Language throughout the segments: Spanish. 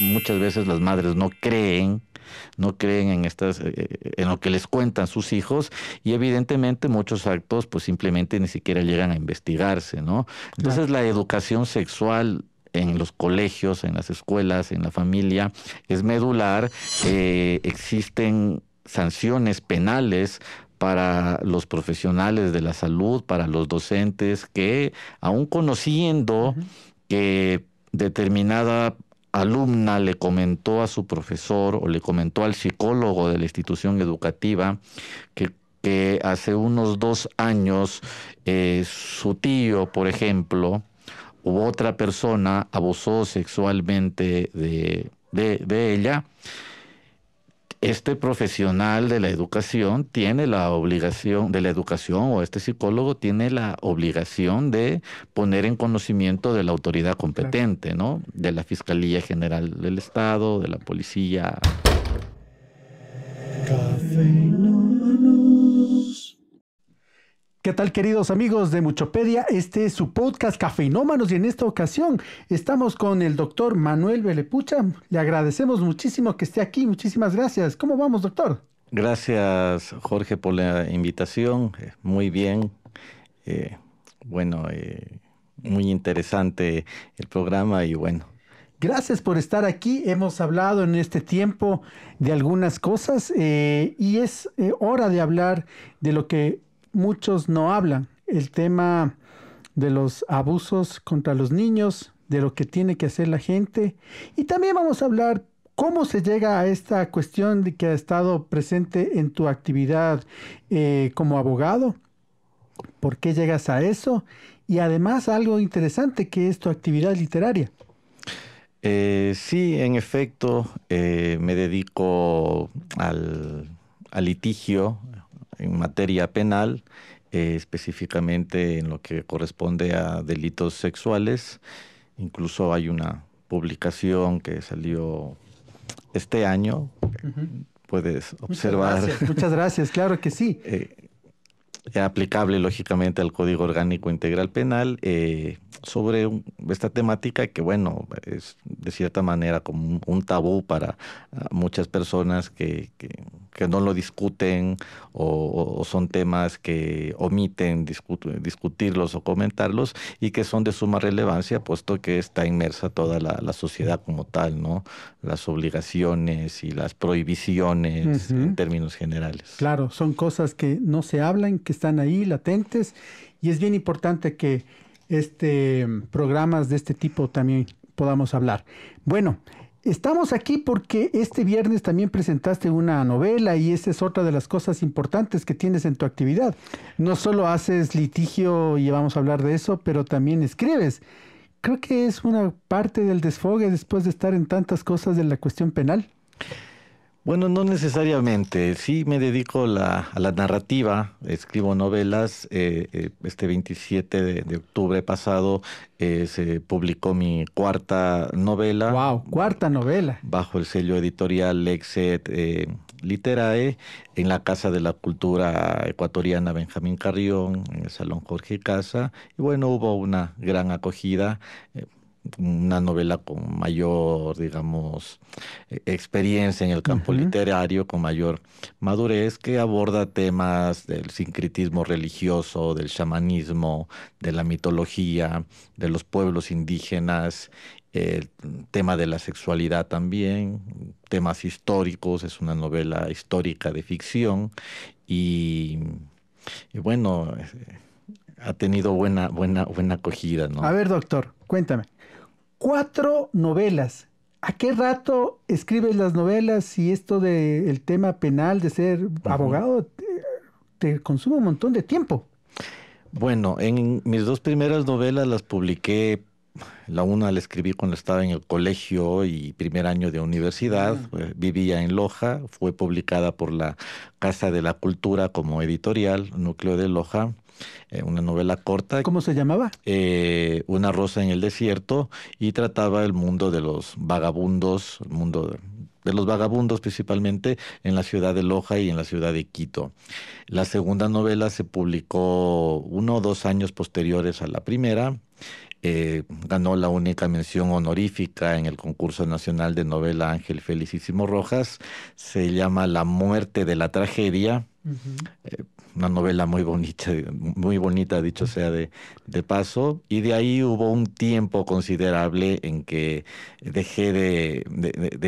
muchas veces las madres no creen no creen en estas eh, eh, en lo que les cuentan sus hijos y evidentemente muchos actos pues simplemente ni siquiera llegan a investigarse, ¿no? Entonces la educación sexual en los colegios, en las escuelas, en la familia es medular, eh, existen sanciones penales para los profesionales de la salud, para los docentes que aún conociendo que determinada alumna le comentó a su profesor o le comentó al psicólogo de la institución educativa que, hace unos dos años eh, su tío, por ejemplo, u otra persona abusó sexualmente de ella este profesional de la educación tiene la obligación, de la educación o este psicólogo tiene la obligación de poner en conocimiento de la autoridad competente, ¿no? De la Fiscalía General del Estado, de la Policía. ¿Qué tal queridos amigos de Muchopedia? Este es su podcast Cafeinómanos y en esta ocasión estamos con el doctor Manuel Velepucha. Le agradecemos muchísimo que esté aquí. Muchísimas gracias. ¿Cómo vamos, doctor? Gracias, Jorge, por la invitación. Eh, muy bien. Eh, bueno, eh, muy interesante el programa y bueno, Gracias por estar aquí. Hemos hablado en este tiempo de algunas cosas y es hora de hablar de lo que muchos no hablan. El tema de los abusos contra los niños, de lo que tiene que hacer la gente. Y también vamos a hablar cómo se llega a esta cuestión que ha estado presente en tu actividad eh, como abogado, por qué llegas a eso y además algo interesante que es tu actividad literaria. Eh, sí, en efecto, eh, me dedico al, al litigio en materia penal, eh, específicamente en lo que corresponde a delitos sexuales. Incluso hay una publicación que salió este año. Puedes observar. Muchas gracias, claro que sí. Eh, aplicable lógicamente al Código Orgánico Integral Penal eh, sobre esta temática que, bueno, es de cierta manera como un, tabú para ah, muchas personas que que no lo discuten o, son temas que omiten discutirlos o comentarlos y que son de suma relevancia, puesto que está inmersa toda la, sociedad como tal, ¿no? Las obligaciones y las prohibiciones en términos generales. Claro, son cosas que no se hablan, que están ahí latentes y es bien importante que este programas de este tipo también podamos hablar. Bueno, Estamos aquí porque este viernes también presentaste una novela y esa es otra de las cosas importantes que tienes en tu actividad. No solo haces litigio y vamos a hablar de eso, pero también escribes. Creo que es una parte del desfogue después de estar en tantas cosas de la cuestión penal. Bueno, no necesariamente. Sí me dedico a la narrativa, escribo novelas. Eh, eh, este 27 de, octubre pasado eh, se publicó mi cuarta novela. ¡Wow! Cuarta novela. Bajo el sello editorial Lexet Literae, en la Casa de la Cultura Ecuatoriana Benjamín Carrión, en el Salón Jorge Casa. Y bueno, hubo una gran acogida una novela con mayor, digamos, e-, experiencia en el campo literario, con mayor madurez, que aborda temas del sincretismo religioso, del chamanismo, de la mitología, de los pueblos indígenas, el tema de la sexualidad también, temas históricos, es una novela histórica de ficción y, y bueno... Ha tenido buena, buena, buena acogida, ¿no? A ver, doctor, cuéntame cuatro novelas. ¿A qué rato escribes las novelas y esto del tema penal, de ser abogado, te, consume un montón de tiempo? Bueno, en mis dos primeras novelas las publiqué, la una la escribí cuando estaba en el colegio y primer año de universidad, ah. vivía en Loja, fue publicada por la Casa de la Cultura como editorial, núcleo de Loja. Eh, una novela corta. ¿Cómo se llamaba? Eh, una rosa en el desierto y trataba el mundo de los vagabundos, el mundo de, los vagabundos principalmente en la ciudad de Loja y en la ciudad de Quito. La segunda novela se publicó uno o dos años posteriores a la primera. Eh, ganó la única mención honorífica en el concurso nacional de novela Ángel Felicísimo Rojas. Se llama La muerte de la tragedia eh, una novela muy bonita, muy bonita, dicho sea de, paso. Y de ahí hubo un tiempo considerable en que dejé de,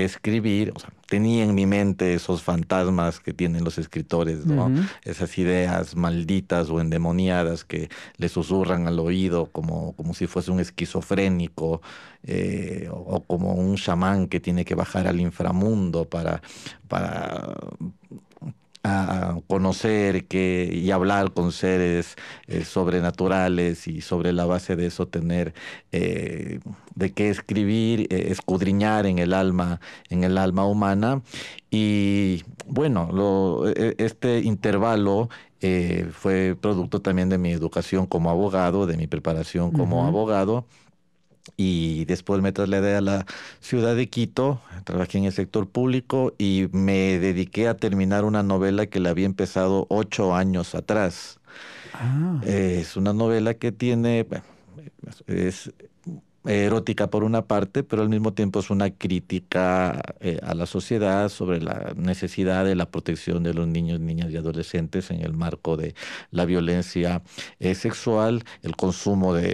escribir. tenía en mi mente esos fantasmas que tienen los escritores, ¿no? Esas ideas malditas o endemoniadas que le susurran al oído como, como si fuese un esquizofrénico eh, o, como un chamán que tiene que bajar al inframundo para, para a conocer que, y hablar con seres eh, sobrenaturales y sobre la base de eso tener eh, de qué escribir, eh, escudriñar en el alma, en el alma humana. Y bueno, e, este intervalo fue producto también de mi educación como abogado, de mi preparación como abogado y después me trasladé a la ciudad de Quito, trabajé en el sector público y me dediqué a terminar una novela que la había empezado ocho años atrás. Ah. Es una novela que tiene, es, erótica por una parte, pero al mismo tiempo es una crítica eh, a la sociedad sobre la necesidad de la protección de los niños, niñas y adolescentes en el marco de la violencia eh, sexual, el consumo de,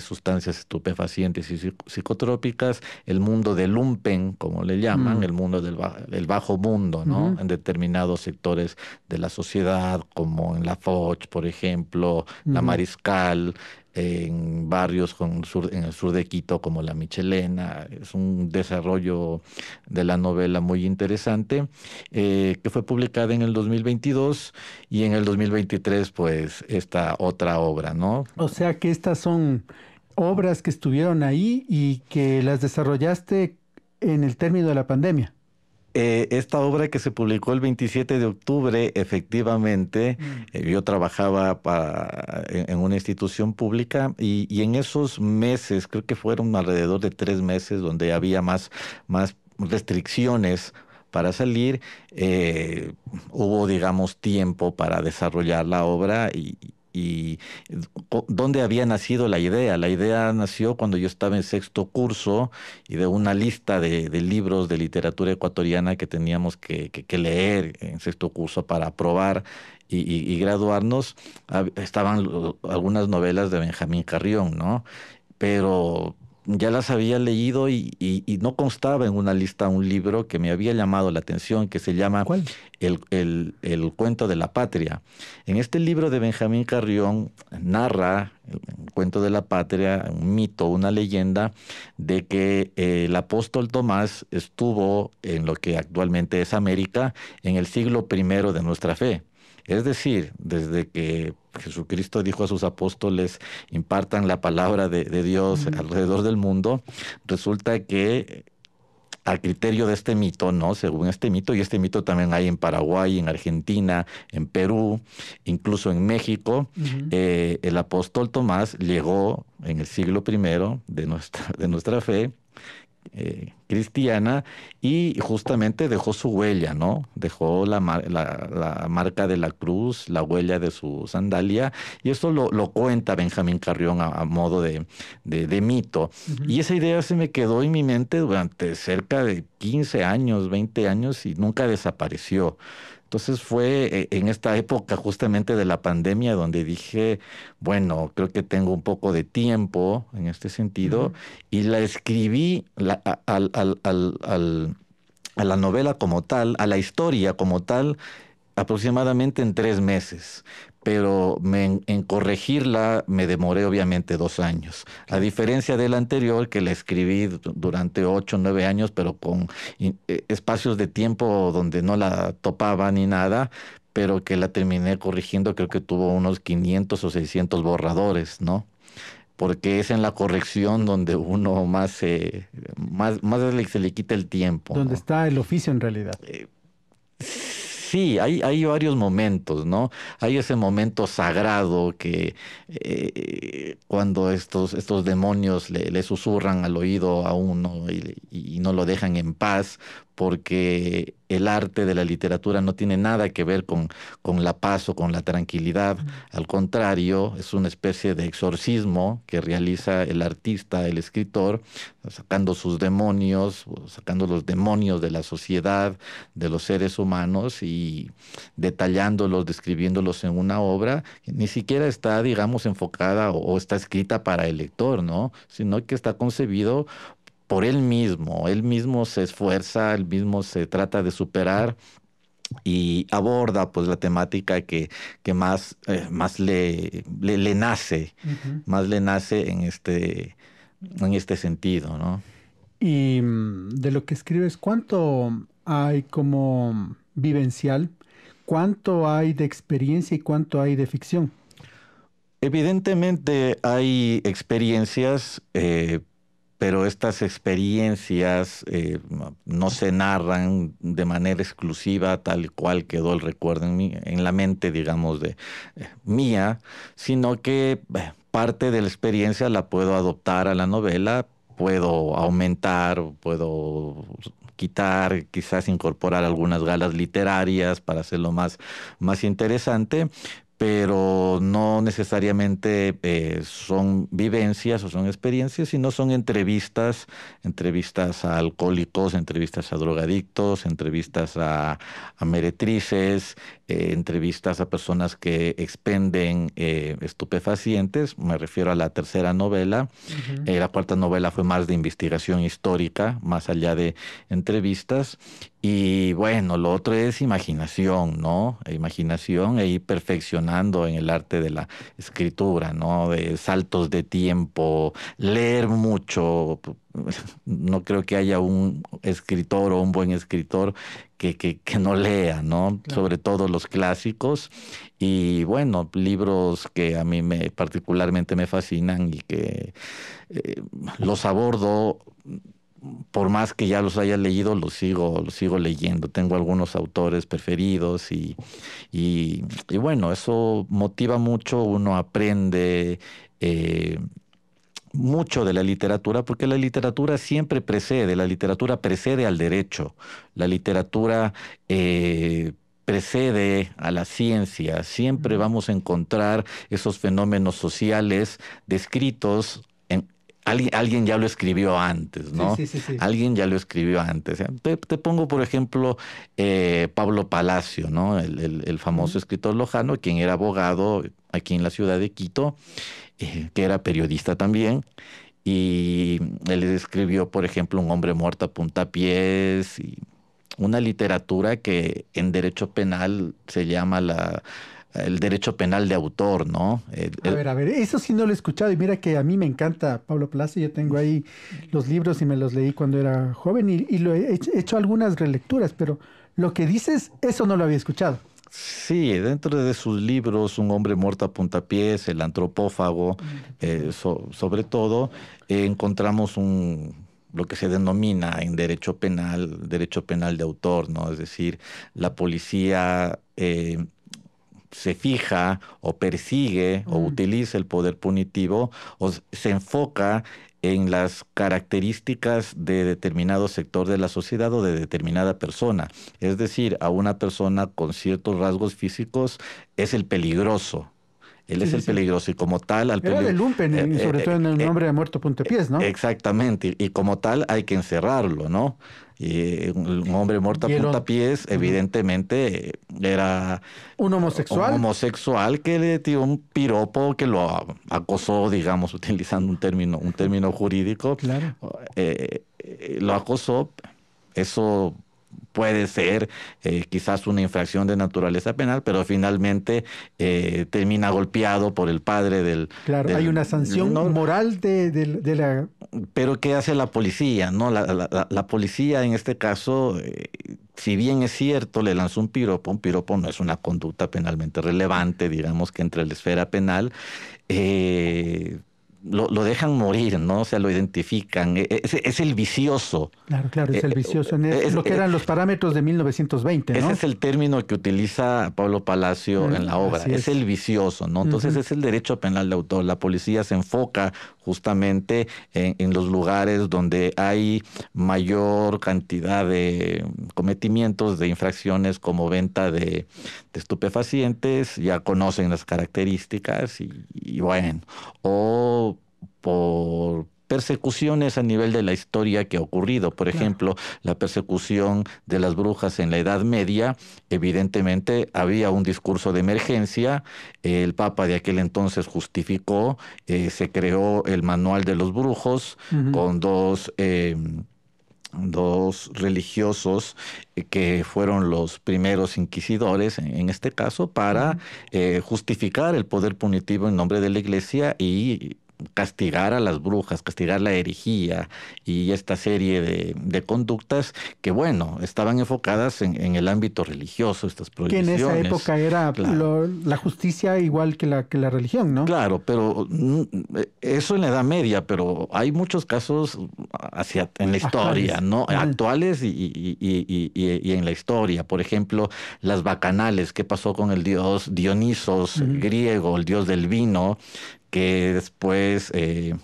sustancias estupefacientes y psicotrópicas, el mundo del lumpen, como le llaman, mm. el mundo del el bajo mundo, ¿no? En determinados sectores de la sociedad, como en la Foch, por ejemplo, la Mariscal, en barrios con en el sur de Quito como la Michelena. Es un desarrollo de la novela muy interesante eh, que fue publicada en el 2022 y en el 2023 pues esta otra obra, ¿no? O sea que estas son obras que estuvieron ahí y que las desarrollaste en el término de la pandemia. Eh, esta obra que se publicó el 27 de octubre, efectivamente, mm. eh, yo trabajaba en, una institución pública y, en esos meses, creo que fueron alrededor de tres meses donde había más, más restricciones para salir, eh, hubo, digamos, tiempo para desarrollar la obra y, y dónde había nacido la idea. La idea nació cuando yo estaba en sexto curso y de una lista de, libros de literatura ecuatoriana que teníamos que, leer en sexto curso para aprobar y, y graduarnos, estaban algunas novelas de Benjamín Carrión, ¿no? Pero ya las había leído y, no constaba en una lista un libro que me había llamado la atención, que se llama el, cuento de la patria. En este libro de Benjamín Carrión narra el, cuento de la patria, un mito, una leyenda, de que eh, el apóstol Tomás estuvo en lo que actualmente es América en el siglo primero de nuestra fe. Es decir, desde que Jesucristo dijo a sus apóstoles, impartan la palabra de, Dios alrededor del mundo, resulta que eh, a criterio de este mito, ¿no? Según este mito, y este mito también hay en Paraguay, en Argentina, en Perú, incluso en México, eh, el apóstol Tomás llegó en el siglo primero de nuestra, de nuestra fe eh, cristiana y justamente dejó su huella, ¿no? Dejó la, la, marca de la cruz, la huella de su sandalia, y eso lo, cuenta Benjamín Carrión a, modo de, mito. Y esa idea se me quedó en mi mente durante cerca de 15 años, 20 años, y nunca desapareció. Entonces fue eh, en esta época justamente de la pandemia donde dije, bueno, creo que tengo un poco de tiempo en este sentido y la escribí a la novela como tal, a la historia como tal aproximadamente en tres meses pero me, en corregirla me demoré obviamente dos años. A diferencia del anterior, que la escribí durante ocho, nueve años, pero con eh, espacios de tiempo donde no la topaba ni nada, pero que la terminé corrigiendo, creo que tuvo unos 500 o 600 borradores, ¿no? porque es en la corrección donde uno más, eh, más, más se, le, quita el tiempo. Donde está el oficio en realidad. Eh, sí, hay, varios momentos, ¿no? Hay ese momento sagrado que eh, cuando estos, estos demonios le, susurran al oído a uno y, y no lo dejan en paz porque el arte de la literatura no tiene nada que ver con, la paz o con la tranquilidad, al contrario, es una especie de exorcismo que realiza el artista, el escritor, sacando sus demonios, sacando los demonios de la sociedad, de los seres humanos y detallándolos, describiéndolos en una obra que ni siquiera está, digamos, enfocada o, está escrita para el lector, ¿no? Sino que está concebido por él mismo, él mismo se esfuerza, él mismo se trata de superar y aborda pues la temática que, más, eh, más le, le, nace, más le nace en este, en este sentido, Y mm, de lo que escribes, ¿cuánto hay como vivencial? ¿Cuánto hay de experiencia y cuánto hay de ficción? Evidentemente hay experiencias, eh, pero estas experiencias eh, no se narran de manera exclusiva tal cual quedó el recuerdo en, la mente, digamos, de eh, mía, sino que eh, parte de la experiencia la puedo adoptar a la novela, puedo aumentar, puedo quitar, quizás incorporar algunas galas literarias para hacerlo más, más interesante, pero no necesariamente eh, son vivencias o son experiencias, sino son entrevistas, entrevistas a alcohólicos, entrevistas a drogadictos, entrevistas a, meretrices, eh, entrevistas a personas que expenden eh, estupefacientes, me refiero a la tercera novela, la cuarta novela fue más de investigación histórica, más allá de entrevistas, y bueno, lo otro es imaginación, ¿no? Imaginación e ir perfeccionando en el arte de la escritura, ¿no? De saltos de tiempo, leer mucho. No creo que haya un escritor o un buen escritor que, no lea, ¿no? Sobre todo los clásicos. Y bueno, libros que a mí me, particularmente me fascinan y que eh, los abordo por más que ya los haya leído, los sigo, los sigo leyendo. Tengo algunos autores preferidos y, bueno, eso motiva mucho, uno aprende eh, mucho de la literatura, porque la literatura siempre precede, la literatura precede al derecho, la literatura... Eh, precede a la ciencia. Siempre vamos a encontrar esos fenómenos sociales descritos Alguien, ya lo escribió antes, ¿no? Sí, sí, sí, alguien ya lo escribió antes. ¿eh? Te, pongo, por ejemplo, eh, Pablo Palacio, ¿no? El, famoso escritor lojano, quien era abogado aquí en la ciudad de Quito, eh, que era periodista también. Y él escribió, por ejemplo, Un hombre muerto a puntapiés y una literatura que en derecho penal se llama la el derecho penal de autor, ¿no? A ver, a ver, eso sí no lo he escuchado y mira que a mí me encanta Pablo Plaza, yo tengo ahí los libros y me los leí cuando era joven y, lo he hecho, algunas relecturas, pero lo que dices, eso no lo había escuchado. Sí, dentro de sus libros, Un hombre muerto a puntapiés, El antropófago, mm. eh, sobre todo, encontramos un, lo que se denomina en derecho penal, derecho penal de autor, ¿no? Es decir, la policía eh, se fija o persigue o mm. utiliza el poder punitivo o se enfoca en las características de determinado sector de la sociedad o de determinada persona. Es decir, a una persona con ciertos rasgos físicos es el peligroso, él es el peligroso y como tal... Al Era de Lumpen, eh, y eh, sobre todo en el eh, nombre de Muerto Puntapiés, ¿no? Exactamente, y, como tal hay que encerrarlo, ¿no? Y un hombre muerto a puntapiés, evidentemente, era un homosexual. Un homosexual que le dio un piropo que lo acosó, digamos, utilizando un término, un término jurídico. Claro. lo acosó. Eso puede ser eh, quizás una infracción de naturaleza penal, pero finalmente eh, termina golpeado por el padre del... Claro, hay una sanción moral de, la... Pero ¿qué hace la policía? No, la, la, la policía en este caso, eh, si bien es cierto, le lanza un piropo, un piropo no es una conducta penalmente relevante, digamos que entre la esfera penal, lo, dejan morir, ¿no? O sea, lo identifican. E, e, es, el vicioso. Claro, claro, es e, el vicioso. Es, lo que eran los parámetros de 1920, ¿no? Ese es el término que utiliza Pablo Palacio en la obra. Es. el vicioso, ¿no? Entonces es el derecho penal de autor. La policía se enfoca justamente en, los lugares donde hay mayor cantidad de cometimientos, de infracciones como venta de, estupefacientes, ya conocen las características y, y bueno, o por persecuciones a nivel de la historia que ha ocurrido. Por ejemplo, la persecución de las brujas en la Edad Media, evidentemente había un discurso de emergencia, el Papa de aquel entonces justificó, eh, se creó el Manual de los Brujos con dos... Em, dos religiosos eh, que fueron los primeros inquisidores, en este caso, para eh, justificar el poder punitivo en nombre de la iglesia y castigar a las brujas, castigar la herejía y esta serie de, conductas que, bueno, estaban enfocadas en, el ámbito religioso, estas prohibiciones. Que en esa época era la justicia igual que la, que la religión, ¿no? Claro, pero mm, eso en la Edad Media, pero hay muchos casos hacia, en la historia, ¿no? Actuales y, en la historia. Por ejemplo, las bacanales, ¿qué pasó con el dios Dionisos, griego, el dios del vino, que después eh,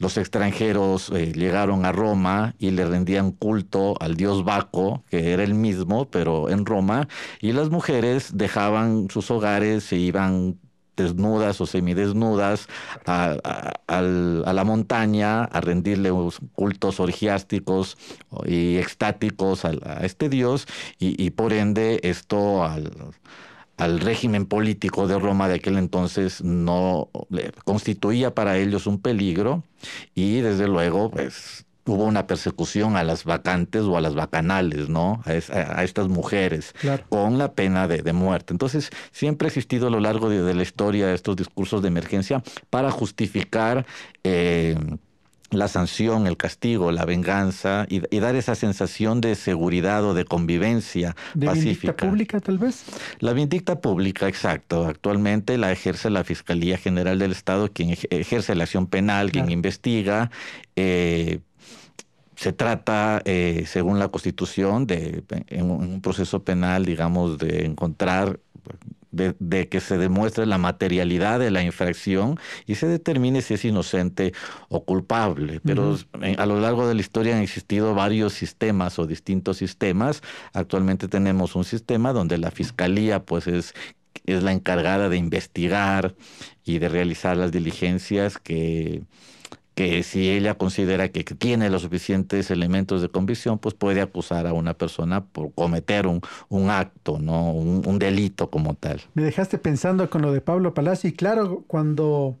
los extranjeros eh, llegaron a Roma y le rendían culto al dios Baco, que era el mismo, pero en Roma, y las mujeres dejaban sus hogares e iban desnudas o semidesnudas a, la montaña a rendirle cultos orgiásticos y extáticos a, este dios y, y, por ende esto al, al régimen político de Roma de aquel entonces no constituía para ellos un peligro y desde luego pues hubo una persecución a las vacantes o a las bacanales, ¿no? A, estas mujeres, con la pena de, muerte. Entonces, siempre ha existido a lo largo de, la historia estos discursos de emergencia para justificar eh, la sanción, el castigo, la venganza y, dar esa sensación de seguridad o de convivencia pacífica. ¿La pública tal vez? La vindicta pública, exacto. Actualmente la ejerce la Fiscalía General del Estado, quien ejerce la acción penal, quien investiga. Eh, se trata, eh, según la Constitución, de un proceso penal, digamos, de encontrar de, que se demuestre la materialidad de la infracción y se determine si es inocente o culpable. Pero a lo largo de la historia han existido varios sistemas o distintos sistemas. Actualmente tenemos un sistema donde la fiscalía pues es es la encargada de investigar y de realizar las diligencias que que si ella considera que tiene los suficientes elementos de convicción, pues puede acusar a una persona por cometer un, un acto, ¿no? Un, un, delito como tal. Me dejaste pensando con lo de Pablo Palacio y claro, cuando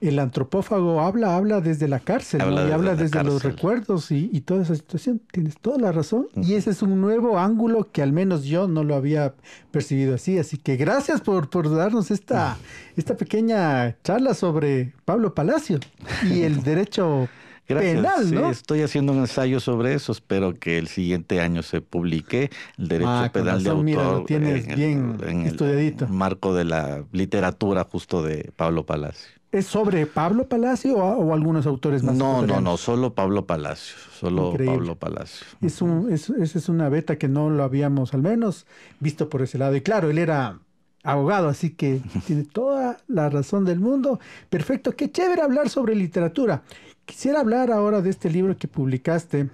el antropófago habla, habla desde la cárcel y habla desde los recuerdos y, toda esa situación. Tienes toda la razón. Y ese es un nuevo ángulo que al menos yo no lo había percibido así. Así que gracias por, por darnos esta, esta pequeña charla sobre Pablo Palacio y el derecho Penal, ¿no? estoy haciendo un ensayo sobre eso. Espero que el siguiente año se publique el derecho ah, penal de autor. lo tienes bien en estudiadito. marco de la literatura justo de Pablo Palacio. ¿Es sobre Pablo Palacio o, algunos autores más? No, no, no, solo Pablo Palacio, solo Pablo Palacio. Es esa es una beta que no lo habíamos al menos visto por ese lado. Y claro, él era abogado, así que tiene toda la razón del mundo. Perfecto, qué chévere hablar sobre literatura. Quisiera hablar ahora de este libro que publicaste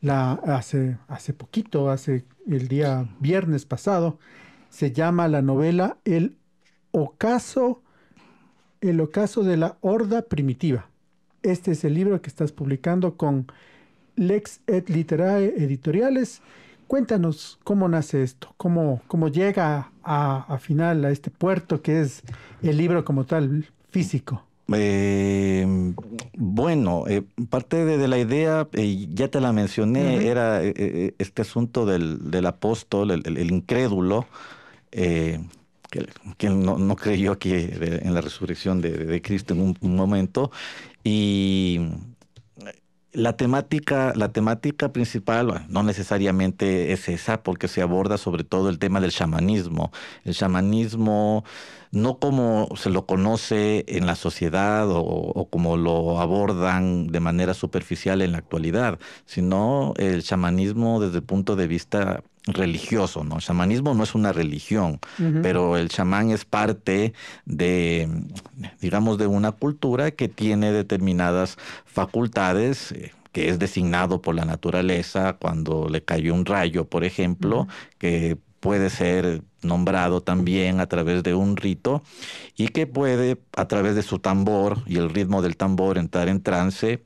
la, hace poquito, hace el día viernes pasado. Se llama la novela El ocaso el ocaso de la horda primitiva. Este es el libro que estás publicando con Lex et Literae Editoriales. Cuéntanos cómo nace esto, cómo, cómo llega a, final a este puerto que es el libro como tal físico. Em, bueno, eh, parte de, la idea, eh, ya te la mencioné, era eh, este asunto del, apóstol, el, el incrédulo, que, no, creyó que en la resurrección de, Cristo en un, momento. Y la temática, la temática principal no necesariamente es esa, porque se aborda sobre todo el tema del chamanismo. El chamanismo, no como se lo conoce en la sociedad o, o como lo abordan de manera superficial en la actualidad, sino el chamanismo desde el punto de vista religioso, ¿no? El chamanismo no es una religión, pero el chamán es parte de, digamos, de una cultura que tiene determinadas facultades eh, que es designado por la naturaleza cuando le cayó un rayo, por ejemplo, que puede ser nombrado también a través de un rito y que puede a través de su tambor y el ritmo del tambor entrar en trance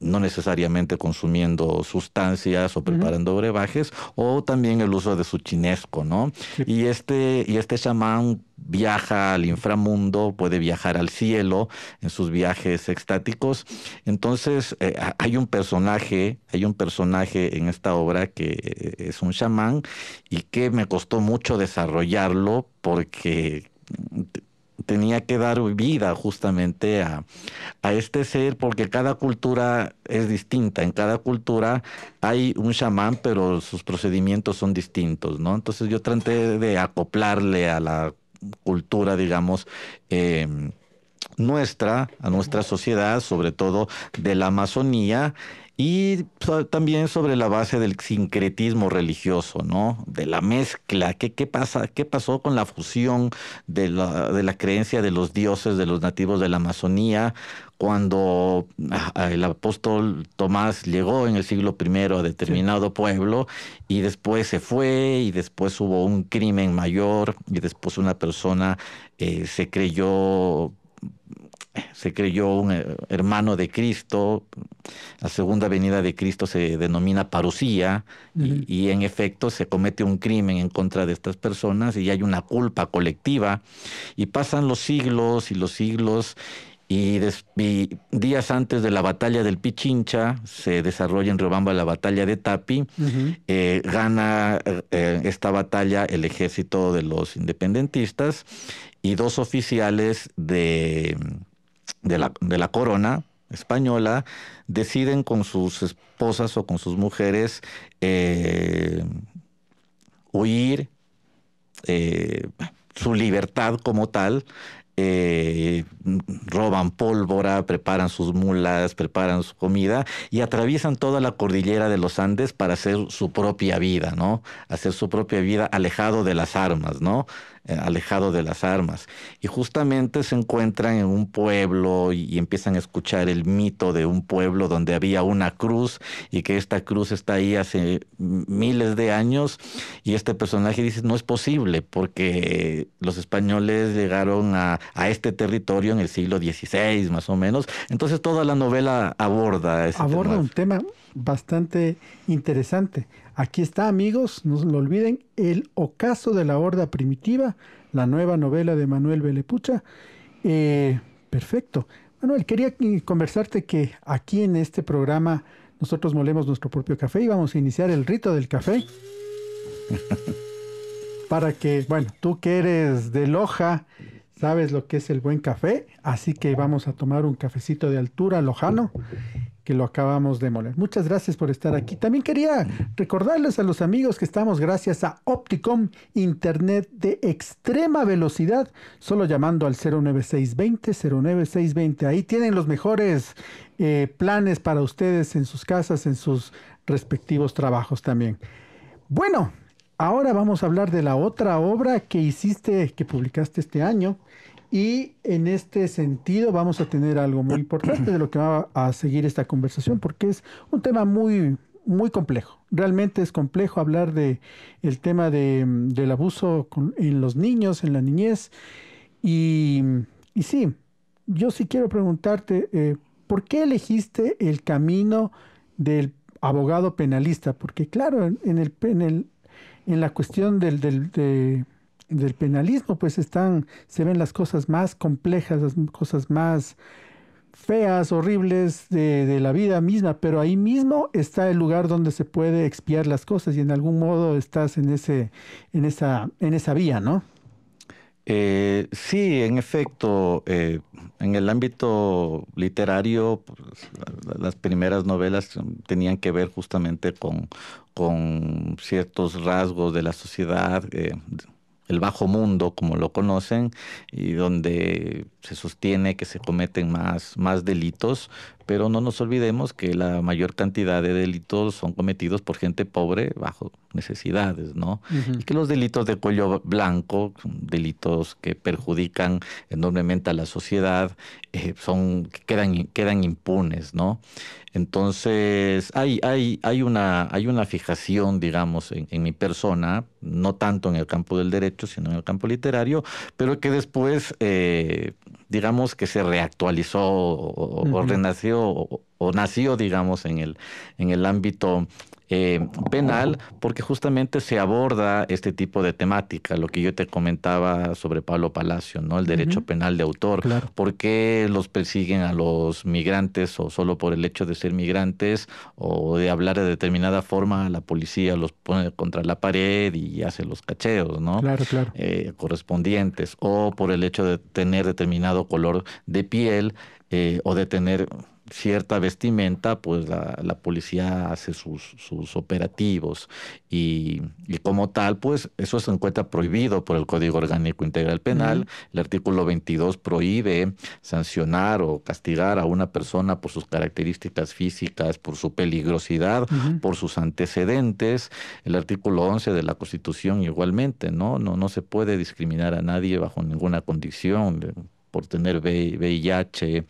no necesariamente consumiendo sustancias o preparando brebajes, o también el uso de su chinesco, ¿no? Y este, y este chamán viaja al inframundo, puede viajar al cielo en sus viajes extáticos. Entonces, eh, hay un personaje, hay un personaje en esta obra que eh, es un chamán y que me costó mucho desarrollarlo porque tenía que dar vida justamente a, este ser, porque cada cultura es distinta. En cada cultura hay un chamán, pero sus procedimientos son distintos, ¿no? Entonces yo traté de acoplarle a la cultura, digamos, em, nuestra, a nuestra sociedad, sobre todo de la Amazonía, y también sobre la base del sincretismo religioso, ¿no? De la mezcla, ¿qué, qué pasa, qué pasó con la fusión de la, de la, creencia de los dioses, de los nativos de la Amazonía, cuando ah, el apóstol Tomás llegó en el siglo I a determinado pueblo y después se fue y después hubo un crimen mayor y después una persona eh, se creyó se creyó un eh, hermano de Cristo, la segunda venida de Cristo se denomina parusía y, en efecto se comete un crimen en contra de estas personas y hay una culpa colectiva y pasan los siglos y los siglos y, días antes de la batalla del Pichincha se desarrolla en Riobamba la batalla de Tapi, eh, gana eh, esta batalla el ejército de los independentistas y dos oficiales de de la, corona española deciden con sus esposas o con sus mujeres eh, huir eh, su libertad como tal. Eh, roban pólvora, preparan sus mulas, preparan su comida y atraviesan toda la cordillera de los Andes para hacer su propia vida, ¿no? Hacer su propia vida alejado de las armas, ¿no? Eh, alejado de las armas. Y justamente se encuentran en un pueblo y, empiezan a escuchar el mito de un pueblo donde había una cruz y que esta cruz está ahí hace miles de años. Y este personaje dice, no es posible porque los españoles llegaron a, este territorio en el siglo XVI más o menos. Entonces toda la novela aborda ese aborda un tema bastante interesante. Aquí está, amigos, no lo olviden, El ocaso de la horda primitiva, la nueva novela de Manuel Belepucha. Eh, perfecto. Manuel, quería conversarte que aquí en este programa nosotros molemos nuestro propio café y vamos a iniciar el rito del café. Para que, bueno, tú que eres de Loja, sabes lo que es el buen café, así que vamos a tomar un cafecito de altura lojano que lo acabamos de moler. Muchas gracias por estar aquí. También quería recordarles a los amigos que estamos gracias a Opticom Internet de extrema velocidad, solo llamando al 09620 09620. Ahí tienen los mejores eh, planes para ustedes en sus casas, en sus respectivos trabajos también. Bueno, ahora vamos a hablar de la otra obra que hiciste, que publicaste este año y en este sentido vamos a tener algo muy importante de lo que va a seguir esta conversación, porque es un tema muy, muy complejo. Realmente es complejo hablar de el tema de, del abuso en los niños, en la niñez. Y, sí, yo sí quiero preguntarte, eh, ¿por qué elegiste el camino del abogado penalista? Porque claro, en, el, en, en la cuestión del, del penalismo, pues están, se ven las cosas más complejas, las cosas más feas, horribles de, de, la vida misma, pero ahí mismo está el lugar donde se puede expiar las cosas y en algún modo estás en, ese, en, esa, en esa vía, ¿no? Eh, sí, en efecto, eh, en el ámbito literario, pues, las primeras novelas tenían que ver justamente con, con ciertos rasgos de la sociedad. Eh, el bajo mundo, como lo conocen, y donde se sostiene que se cometen más, más delitos, pero no nos olvidemos que la mayor cantidad de delitos son cometidos por gente pobre bajo necesidades, ¿no? Y que los delitos de cuello blanco, delitos que perjudican enormemente a la sociedad, eh, son, quedan, quedan impunes, ¿no? Entonces, hay, hay, hay, una, hay una fijación, digamos, en, mi persona, no tanto en el campo del derecho, sino en el campo literario, pero que después, eh, digamos, que se reactualizó o, renació o nació, digamos, en el, en el ámbito eh, penal, porque justamente se aborda este tipo de temática, lo que yo te comentaba sobre Pablo Palacio, ¿no? El derecho penal de autor. ¿Por qué los persiguen a los migrantes o solo por el hecho de ser migrantes o de hablar de determinada forma? La policía los pone contra la pared y hace los cacheos, ¿no? Claro, eh, correspondientes. O por el hecho de tener determinado color de piel. Eh, o de tener cierta vestimenta, pues la, policía hace sus, operativos y, como tal, pues eso se encuentra prohibido por el Código Orgánico Integral Penal. El artículo 22 prohíbe sancionar o castigar a una persona por sus características físicas, por su peligrosidad, por sus antecedentes. El artículo 11 de la Constitución igualmente, ¿no? No, no se puede discriminar a nadie bajo ninguna condición por tener VIH,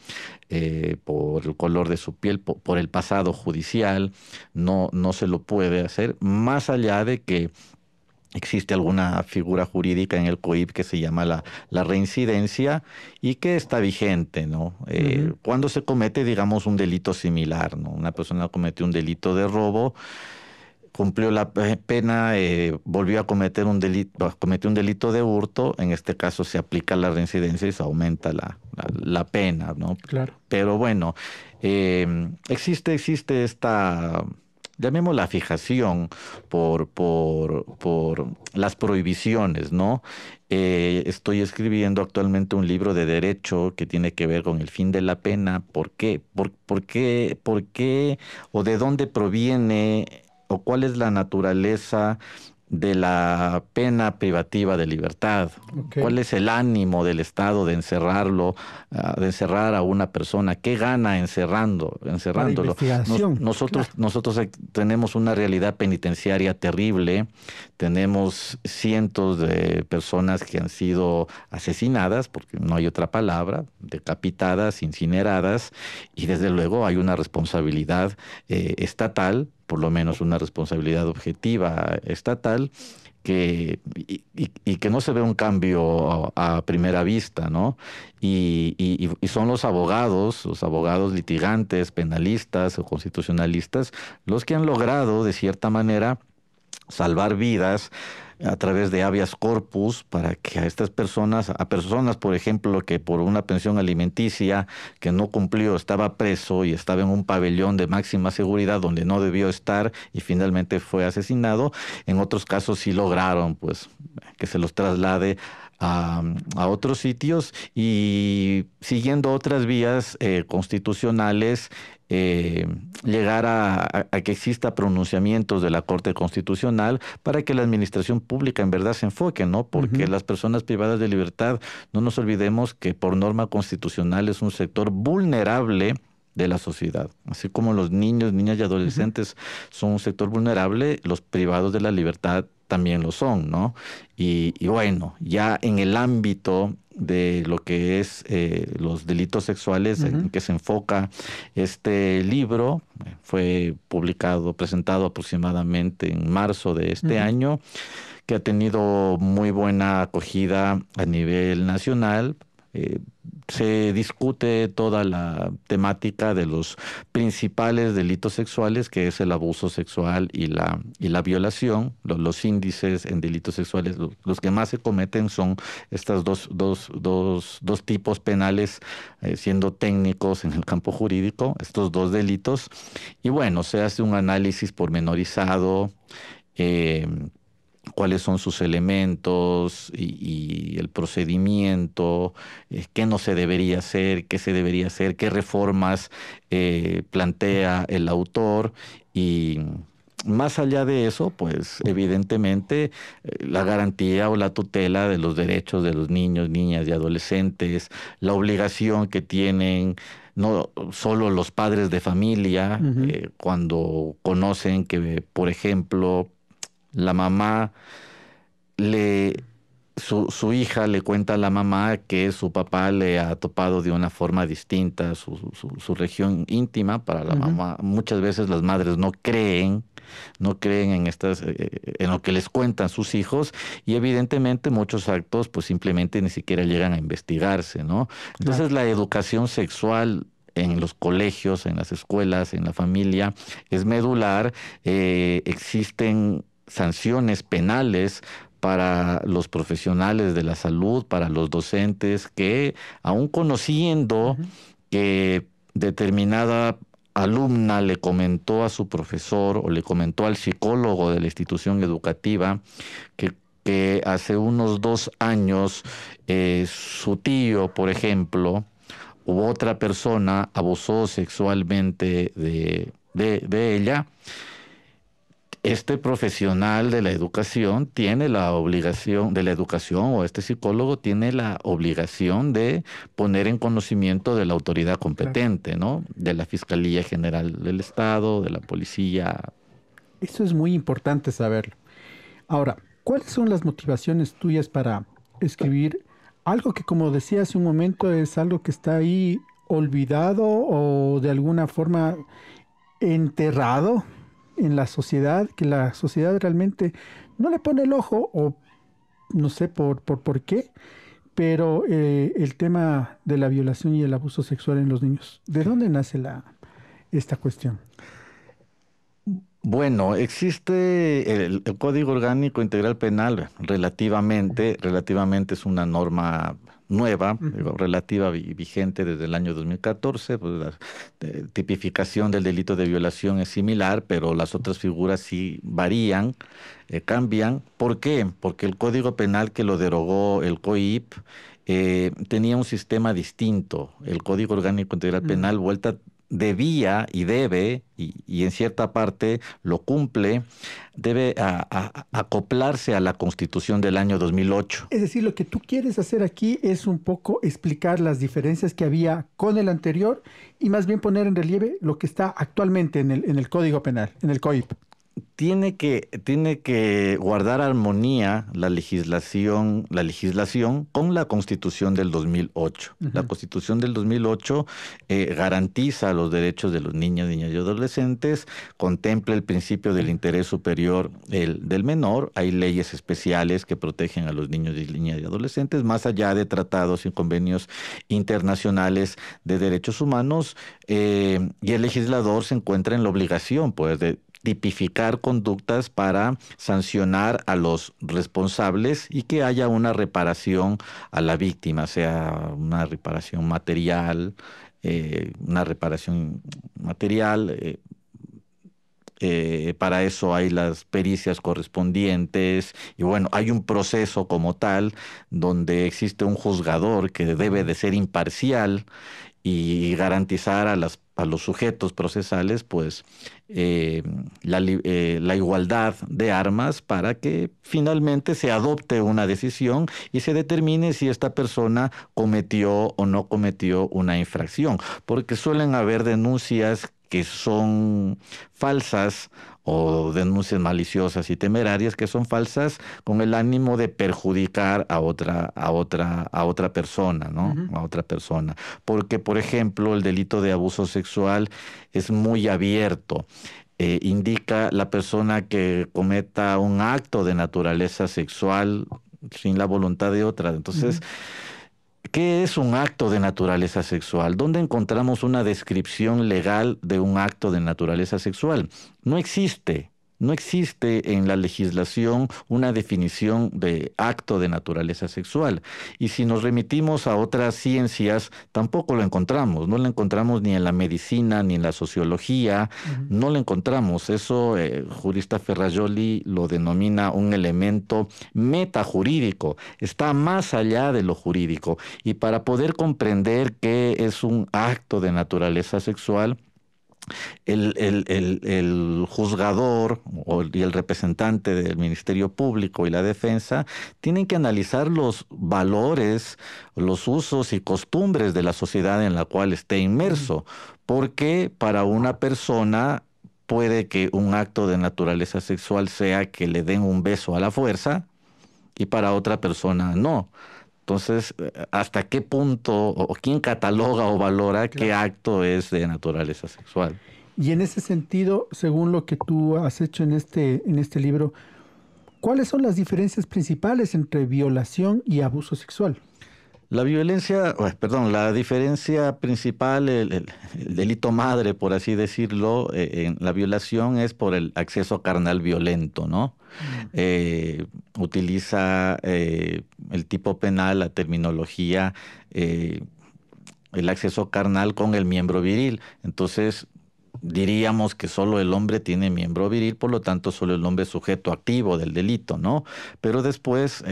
eh, por el color de su piel, por, el pasado judicial, no, no se lo puede hacer, más allá de que existe alguna figura jurídica en el COIP que se llama la, reincidencia y que está vigente, ¿no? Eh, cuando se comete, digamos, un delito similar, ¿no? Una persona comete un delito de robo, cumplió la pena, eh, volvió a cometer un delito, cometió un delito de hurto, en este caso se aplica la reincidencia y se aumenta la, la, pena, ¿no? Claro. Pero bueno, em, existe, existe esta llamemos la fijación por, por, por las prohibiciones, ¿no? Eh, estoy escribiendo actualmente un libro de derecho que tiene que ver con el fin de la pena. ¿Por qué? ¿Por, por qué? ¿Por qué? ¿O de dónde proviene o cuál es la naturaleza de la pena privativa de libertad? ¿Cuál es el ánimo del Estado de encerrarlo, ah, de encerrar a una persona? ¿Qué gana encerrando, encerrándolo? nosotros, nosotros tenemos una realidad penitenciaria terrible, tenemos cientos de personas que han sido asesinadas, porque no hay otra palabra, decapitadas, incineradas, y desde luego hay una responsabilidad eh, estatal por lo menos una responsabilidad objetiva estatal que, y, que no se ve un cambio a primera vista, ¿no? Y, y, son los abogados, los abogados litigantes, penalistas o constitucionalistas, los que han logrado, de cierta manera, salvar vidas a través de habeas corpus para que a estas personas, a personas, por ejemplo, que por una pensión alimenticia que no cumplió, estaba preso y estaba en un pabellón de máxima seguridad donde no debió estar y finalmente fue asesinado, en otros casos sí lograron pues que se los traslade a, otros sitios y siguiendo otras vías eh, constitucionales eh, llegar a, que exista pronunciamientos de la Corte Constitucional para que la administración pública en verdad se enfoque, ¿no? Porque las personas privadas de libertad, no nos olvidemos que por norma constitucional es un sector vulnerable de la sociedad. Así como los niños, niñas y adolescentes son un sector vulnerable, los privados de la libertad también lo son, ¿no? Y, bueno, ya en el ámbito de lo que es eh, los delitos sexuales en que se enfoca este libro. Eh, fue publicado, presentado aproximadamente en marzo de este año, que ha tenido muy buena acogida a nivel nacional. Eh, se discute toda la temática de los principales delitos sexuales, que es el abuso sexual y la, y la violación. Los, índices en delitos sexuales, los, que más se cometen son estos dos, tipos penales, eh, siendo técnicos en el campo jurídico, estos dos delitos. Y bueno, se hace un análisis pormenorizado. Eh, cuáles son sus elementos y, el procedimiento, eh, qué no se debería hacer, qué se debería hacer, qué reformas eh, plantea el autor y más allá de eso, pues evidentemente eh, la garantía o la tutela de los derechos de los niños, niñas y adolescentes, la obligación que tienen no solo los padres de familia cuando conocen que, por ejemplo, la mamá le... Su, hija le cuenta a la mamá que su papá le ha topado de una forma distinta su, su, región íntima para la mamá. Muchas veces las madres no creen no creen en estas eh, eh, en lo que les cuentan sus hijos y evidentemente muchos actos pues simplemente ni siquiera llegan a investigarse, ¿no? Entonces la educación sexual en los colegios, en las escuelas, en la familia, es medular. Eh, existen sanciones penales para los profesionales de la salud, para los docentes, que aún conociendo que determinada alumna le comentó a su profesor o le comentó al psicólogo de la institución educativa que, hace unos dos años eh, su tío, por ejemplo, u otra persona abusó sexualmente de ella, este profesional de la educación tiene la obligación, de la educación o este psicólogo tiene la obligación de poner en conocimiento de la autoridad competente, ¿no? De la Fiscalía General del Estado, de la Policía. Eso es muy importante saberlo. Ahora, ¿cuáles son las motivaciones tuyas para escribir algo que, como decía hace un momento, es algo que está ahí olvidado o de alguna forma enterrado? en la sociedad, que la sociedad realmente no le pone el ojo o no sé por, por, por qué, pero eh, el tema de la violación y el abuso sexual en los niños, ¿de dónde nace la, esta cuestión? Bueno, existe el, el Código Orgánico Integral Penal, relativamente, relativamente es una norma nueva, relativa y vigente desde el año 2014. Pues, la eh, tipificación del delito de violación es similar, pero las otras figuras sí varían, eh, cambian. ¿Por qué? Porque el Código Penal que lo derogó el COIP eh, tenía un sistema distinto. El Código Orgánico Integral Penal, vuelta, debía y debe, y, en cierta parte lo cumple, debe acoplarse a la constitución del año 2008. Es decir, lo que tú quieres hacer aquí es un poco explicar las diferencias que había con el anterior y más bien poner en relieve lo que está actualmente en el, en el Código Penal, en el COIP tiene que, tiene que guardar armonía la legislación, la legislación con la Constitución del 2008. La Constitución del 2008 eh, garantiza los derechos de los niños, niñas y adolescentes, contempla el principio del interés superior del menor, hay leyes especiales que protegen a los niños y niñas y adolescentes, más allá de tratados y convenios internacionales de derechos humanos, eh, y el legislador se encuentra en la obligación pues, de tipificar conductas para sancionar a los responsables y que haya una reparación a la víctima, sea una reparación material, eh, una reparación material. Eh, eh, para eso hay las pericias correspondientes y bueno, hay un proceso como tal donde existe un juzgador que debe de ser imparcial y garantizar a, las, a los sujetos procesales pues eh, eh, la, igualdad de armas para que finalmente se adopte una decisión y se determine si esta persona cometió o no cometió una infracción, porque suelen haber denuncias que son falsas o denuncias maliciosas y temerarias que son falsas con el ánimo de perjudicar a otra, a otra, a otra persona, ¿no? A otra persona. Porque, por ejemplo, el delito de abuso sexual es muy abierto. Eh, indica la persona que cometa un acto de naturaleza sexual sin la voluntad de otra. Entonces, ¿Qué es un acto de naturaleza sexual? ¿Dónde encontramos una descripción legal de un acto de naturaleza sexual? No existe. No existe en la legislación una definición de acto de naturaleza sexual. Y si nos remitimos a otras ciencias, tampoco lo encontramos. No lo encontramos ni en la medicina, ni en la sociología. No lo encontramos. Eso, el eh, jurista Ferrajoli lo denomina un elemento metajurídico. Está más allá de lo jurídico. Y para poder comprender qué es un acto de naturaleza sexual, el, juzgador y el representante del Ministerio Público y la defensa tienen que analizar los valores, los usos y costumbres de la sociedad en la cual esté inmerso, porque para una persona puede que un acto de naturaleza sexual sea que le den un beso a la fuerza y para otra persona no. Entonces, ¿hasta qué punto o quién cataloga o valora qué acto es de naturaleza sexual? Y en ese sentido, según lo que tú has hecho en este, en este libro, ¿cuáles son las diferencias principales entre violación y abuso sexual? La violencia, perdón, la diferencia principal, el, delito madre, por así decirlo, eh, en la violación es por el acceso carnal violento, ¿no? Eh, utiliza eh, el tipo penal, la terminología, eh, el acceso carnal con el miembro viril. Entonces, diríamos que solo el hombre tiene miembro viril, por lo tanto, solo el hombre es sujeto activo del delito, ¿no? Pero después,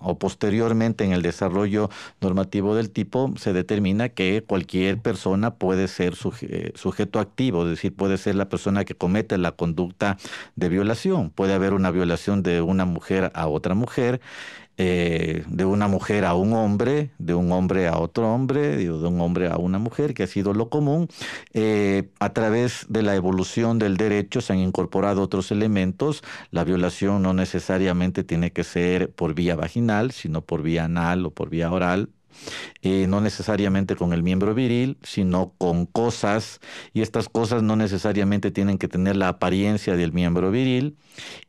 o posteriormente en el desarrollo normativo del tipo se determina que cualquier persona puede ser eh, sujeto activo, es decir, puede ser la persona que comete la conducta de violación. Puede haber una violación de una mujer a otra mujer eh, de una mujer a un hombre, de un hombre a otro hombre, de un hombre a una mujer, que ha sido lo común. Eh, a través de la evolución del derecho se han incorporado otros elementos. La violación no necesariamente tiene que ser por vía vaginal, sino por vía anal o por vía oral, eh, no necesariamente con el miembro viril, sino con cosas, y estas cosas no necesariamente tienen que tener la apariencia del miembro viril,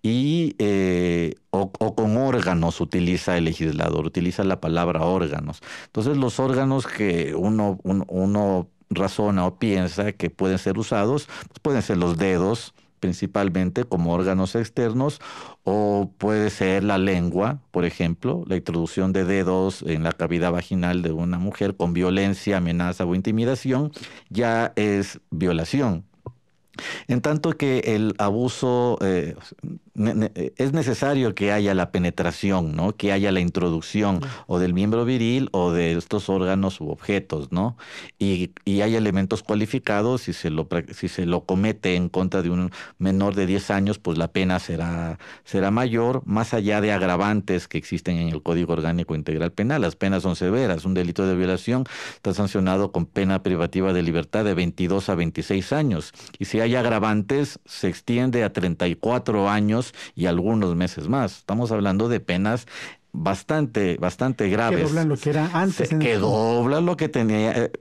y, eh, o, con órganos utiliza el legislador, utiliza la palabra órganos. Entonces los órganos que uno, uno razona o piensa que pueden ser usados, pues pueden ser los dedos, principalmente como órganos externos, o puede ser la lengua, por ejemplo, la introducción de dedos en la cavidad vaginal de una mujer con violencia, amenaza o intimidación, ya es violación. En tanto que el abuso eh, eh, es necesario que haya la penetración, ¿no? Que haya la introducción o del miembro viril o de estos órganos u objetos, ¿no? Y, hay elementos cualificados, si se, lo, si se lo comete en contra de un menor de 10 años, pues la pena será, será mayor, más allá de agravantes que existen en el Código Orgánico Integral Penal. Las penas son severas. Un delito de violación está sancionado con pena privativa de libertad de 22 a 26 años. Y si hay agravantes, se extiende a 34 años y algunos meses más. Estamos hablando de penas bastante, bastante graves. Que doblan lo que era antes. que dobla doblan lo que tenía, eh,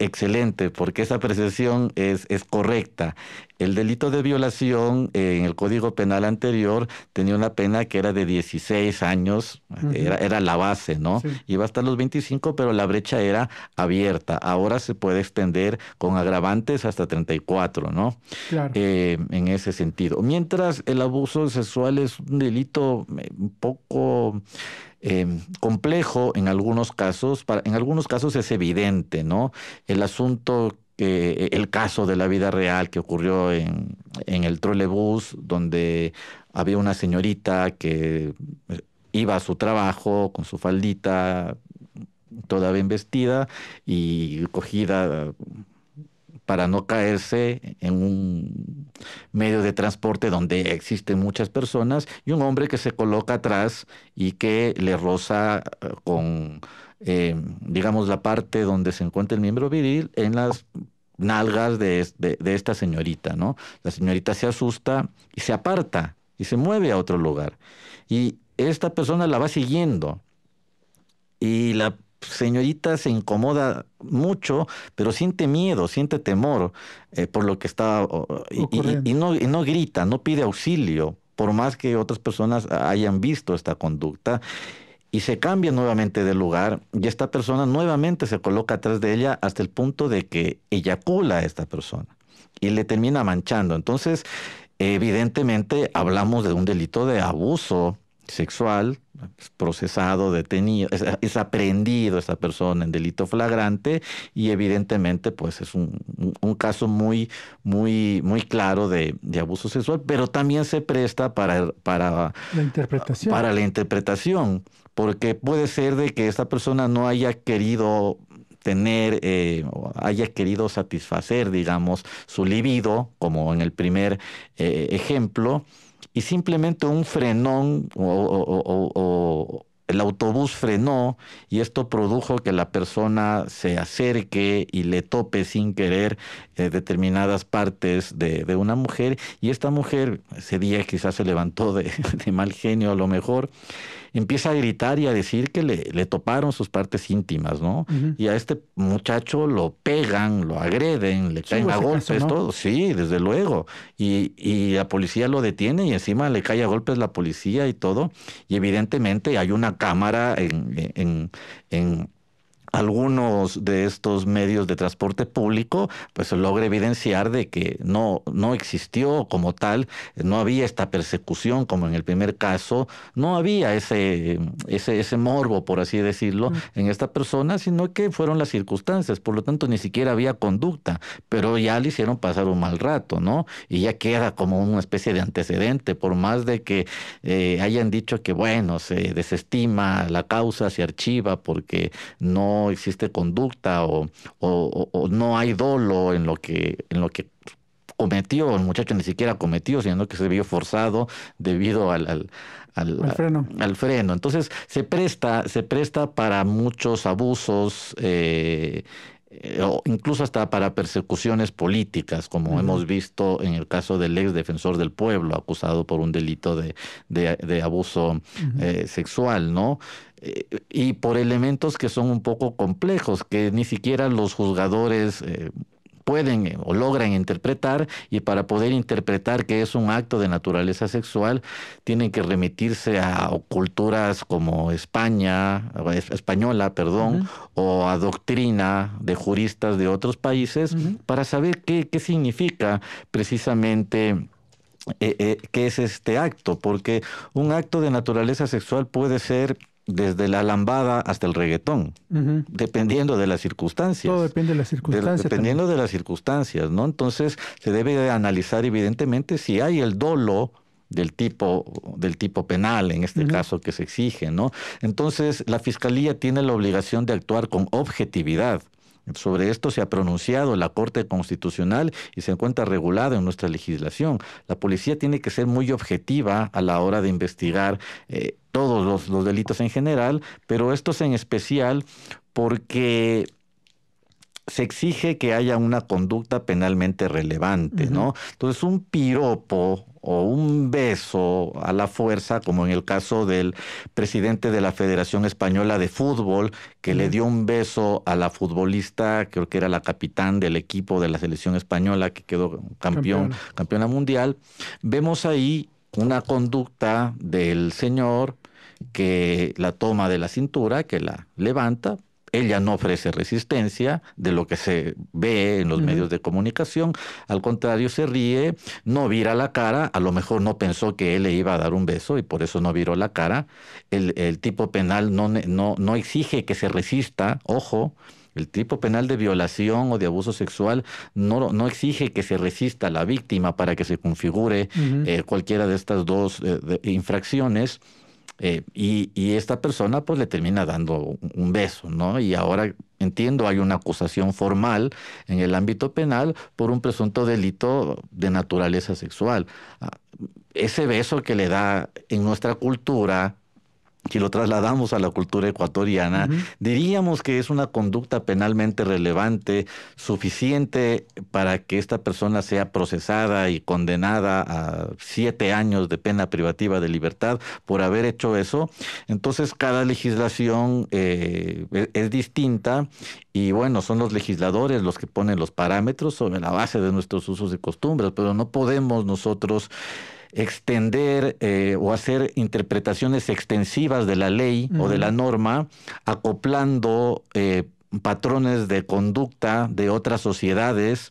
Excelente, porque esa percepción es, es, correcta. El delito de violación eh, en el Código Penal anterior tenía una pena que era de 16 años, era, la base, ¿no? Iba hasta los 25, pero la brecha era abierta. Ahora se puede extender con agravantes hasta 34, ¿no? Claro. Eh, en ese sentido. Mientras el abuso sexual es un delito eh, un poco Em, complejo en algunos casos, en algunos casos es evidente, ¿no? El asunto eh, el caso de la vida real que ocurrió en, el trolebús, donde había una señorita que eh, iba a su trabajo con su faldita toda bien vestida y cogida para no caerse en un medio de transporte donde existen muchas personas y un hombre que se coloca atrás y que le roza eh, con, eh, digamos, la parte donde se encuentra el miembro viril en las nalgas de, de, de esta señorita, ¿no? La señorita se asusta y se aparta y se mueve a otro lugar. Y esta persona la va siguiendo y la señorita se incomoda mucho, pero siente miedo, siente temor eh, por lo que está y, no, y, no, grita, no pide auxilio, por más que otras personas hayan visto esta conducta. Y se cambia nuevamente de lugar y esta persona nuevamente se coloca atrás de ella hasta el punto de que eyacula a esta persona y le termina manchando. Entonces, evidentemente hablamos de un delito de abuso sexual, es procesado, detenido, es, es, aprendido esa persona en delito flagrante y evidentemente pues es un, caso muy, muy, muy claro de, abuso sexual, pero también se presta para, para, la interpretación. para la interpretación, porque puede ser de que esta persona no haya querido tener, eh, haya querido satisfacer, digamos, su libido, como en el primer eh, ejemplo, y simplemente un frenón o, el autobús frenó y esto produjo que la persona se acerque y le tope sin querer eh, determinadas partes de, una mujer y esta mujer ese día quizás se levantó de mal genio a lo mejor empieza a gritar y a decir que le, le toparon sus partes íntimas, ¿no? Y a este muchacho lo pegan, lo agreden, le caen a golpes, todo. Sí, desde luego. Y, y la policía lo detiene y encima le cae a golpes la policía y todo. Y evidentemente hay una cámara en, en, en algunos de estos medios de transporte público, pues logra evidenciar de que no, no existió como tal, no había esta persecución como en el primer caso, no había ese, ese, ese morbo, por así decirlo, mm. en esta persona, sino que fueron las circunstancias, por lo tanto ni siquiera había conducta, pero ya le hicieron pasar un mal rato, ¿no? Y ya queda como una especie de antecedente, por más de que eh, hayan dicho que, bueno, se desestima la causa, se archiva porque no existe conducta o, no hay dolo en lo que, en lo que cometió, el muchacho ni siquiera cometió, sino que se vio forzado debido al, al, al, freno. Entonces se presta, se presta para muchos abusos. Eh, o incluso hasta para persecuciones políticas, como hemos visto en el caso del ex defensor del pueblo, acusado por un delito de, abuso eh, sexual, ¿no? y por elementos que son un poco complejos, que ni siquiera los juzgadores... Eh, pueden eh, o logran interpretar y para poder interpretar que es un acto de naturaleza sexual tienen que remitirse a culturas como España, eh, española, perdón, o a doctrina de juristas de otros países para saber qué, qué significa precisamente. que qué es este acto, porque un acto de naturaleza sexual puede ser desde la lambada hasta el reggaetón, dependiendo de las circunstancias. Todo depende de las circunstancias. dependiendo de las circunstancias, ¿no? Entonces se debe analizar evidentemente si hay el dolo del tipo, del tipo penal, en este caso que se exige, ¿no? Entonces la Fiscalía tiene la obligación de actuar con objetividad sobre esto se ha pronunciado la Corte Constitucional y se encuentra regulado en nuestra legislación. La policía tiene que ser muy objetiva a la hora de investigar eh, todos los, los delitos en general, pero estos en especial porque se exige que haya una conducta penalmente relevante, ¿no? Entonces, un piropo o un beso a la fuerza, como en el caso del presidente de la Federación Española de Fútbol, que le dio un beso a la futbolista, creo que era la capitán del equipo de la selección española, que quedó campeona mundial, vemos ahí una conducta del señor que la toma de la cintura, que la levanta, ella no ofrece resistencia de lo que se ve en los medios de comunicación, al contrario se ríe, no vira la cara, a lo mejor no pensó que él le iba a dar un beso y por eso no viró la cara. El, tipo penal no, no exige que se resista, ojo, el tipo penal de violación o de abuso sexual no, no exige que se resista a la víctima para que se configure eh, cualquiera de estas dos eh, infracciones. Eh, y, y, esta persona pues le termina dando un beso, ¿no? Y ahora entiendo, hay una acusación formal en el ámbito penal por un presunto delito de naturaleza sexual. Ah, ese beso que le da en nuestra cultura si lo trasladamos a la cultura ecuatoriana, diríamos que es una conducta penalmente relevante, suficiente para que esta persona sea procesada y condenada a siete años de pena privativa de libertad por haber hecho eso. Entonces cada legislación es, eh, e-, es distinta y bueno, son los legisladores los que ponen los parámetros sobre la base de nuestros usos y costumbres, pero no podemos nosotros extender eh, o hacer interpretaciones extensivas de la ley o de la norma, acoplando eh, patrones de conducta de otras sociedades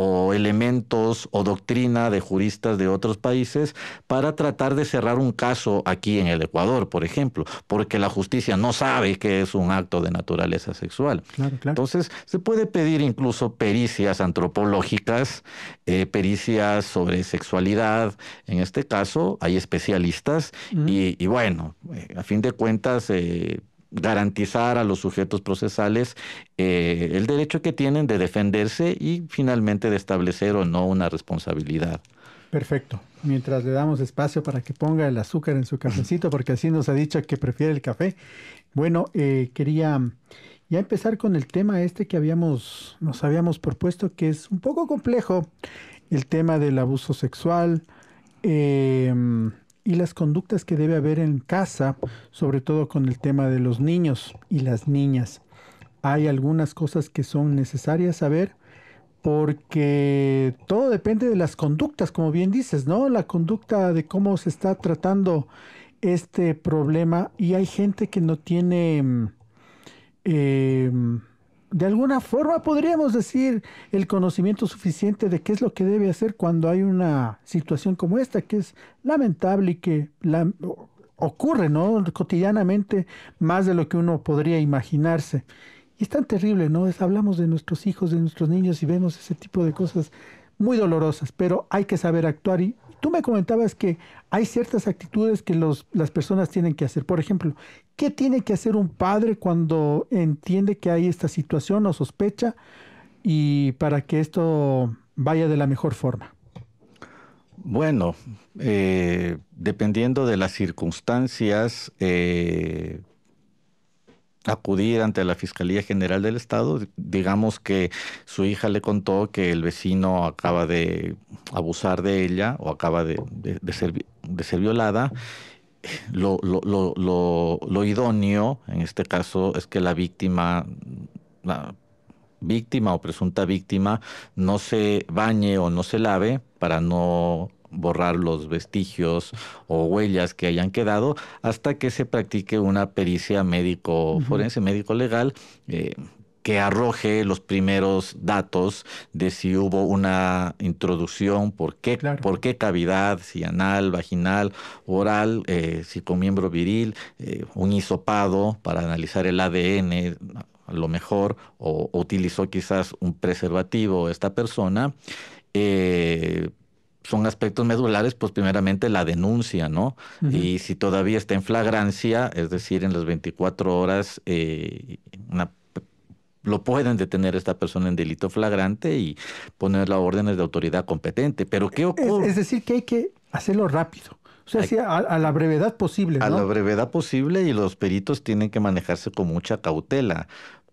o elementos o doctrina de juristas de otros países para tratar de cerrar un caso aquí en el Ecuador, por ejemplo, porque la justicia no sabe que es un acto de naturaleza sexual. Entonces, se puede pedir incluso pericias antropológicas, eh, pericias sobre sexualidad, en este caso hay especialistas, y, bueno, eh, a fin de cuentas, eh, garantizar a los sujetos procesales eh, el derecho que tienen de defenderse y finalmente de establecer o no una responsabilidad. Perfecto. Mientras le damos espacio para que ponga el azúcar en su cafecito, porque así nos ha dicho que prefiere el café. Bueno, eh, quería ya empezar con el tema este que habíamos, nos habíamos propuesto, que es un poco complejo, el tema del abuso sexual. Eh, y las conductas que debe haber en casa, sobre todo con el tema de los niños y las niñas. Hay algunas cosas que son necesarias saber porque todo depende de las conductas, como bien dices, ¿no? La conducta de cómo se está tratando este problema y hay gente que no tiene... Mm, em, de alguna forma podríamos decir el conocimiento suficiente de qué es lo que debe hacer cuando hay una situación como esta, que es lamentable y que ocurre ¿no? cotidianamente más de lo que uno podría imaginarse. Y es tan terrible, ¿no? Es, hablamos de nuestros hijos, de nuestros niños y vemos ese tipo de cosas muy dolorosas, pero hay que saber actuar y Tú me comentabas que hay ciertas actitudes que las personas tienen que hacer. Por ejemplo, ¿qué tiene que hacer un padre cuando entiende que hay esta situación o sospecha y para que esto vaya de la mejor forma? Bueno, eh, dependiendo de las circunstancias, eh, acudir ante la Fiscalía General del Estado. Digamos que su hija le contó que el vecino acaba de abusar de ella o acaba de, ser, violada. Lo, lo, idóneo en este caso es que la víctima, la víctima o presunta víctima, no se bañe o no se lave para no borrar los vestigios o huellas que hayan quedado hasta que se practique una pericia médico forense, médico legal. Eh, que arroje los primeros datos de si hubo una introducción, por qué, por qué cavidad, si anal, vaginal, oral, eh, si con miembro viril, eh, un hisopado para analizar el ADN a lo mejor, o, o utilizó quizás un preservativo esta persona. Eh, son aspectos medulares, pues primeramente la denuncia, ¿no? Y si todavía está en flagrancia, es decir, en las 24 horas, eh, lo pueden detener esta persona en delito flagrante y poner las órdenes de autoridad competente. Pero ¿qué ocurre? Es, decir, que hay que hacerlo rápido. O sea, a, la brevedad posible. A la brevedad posible y los peritos tienen que manejarse con mucha cautela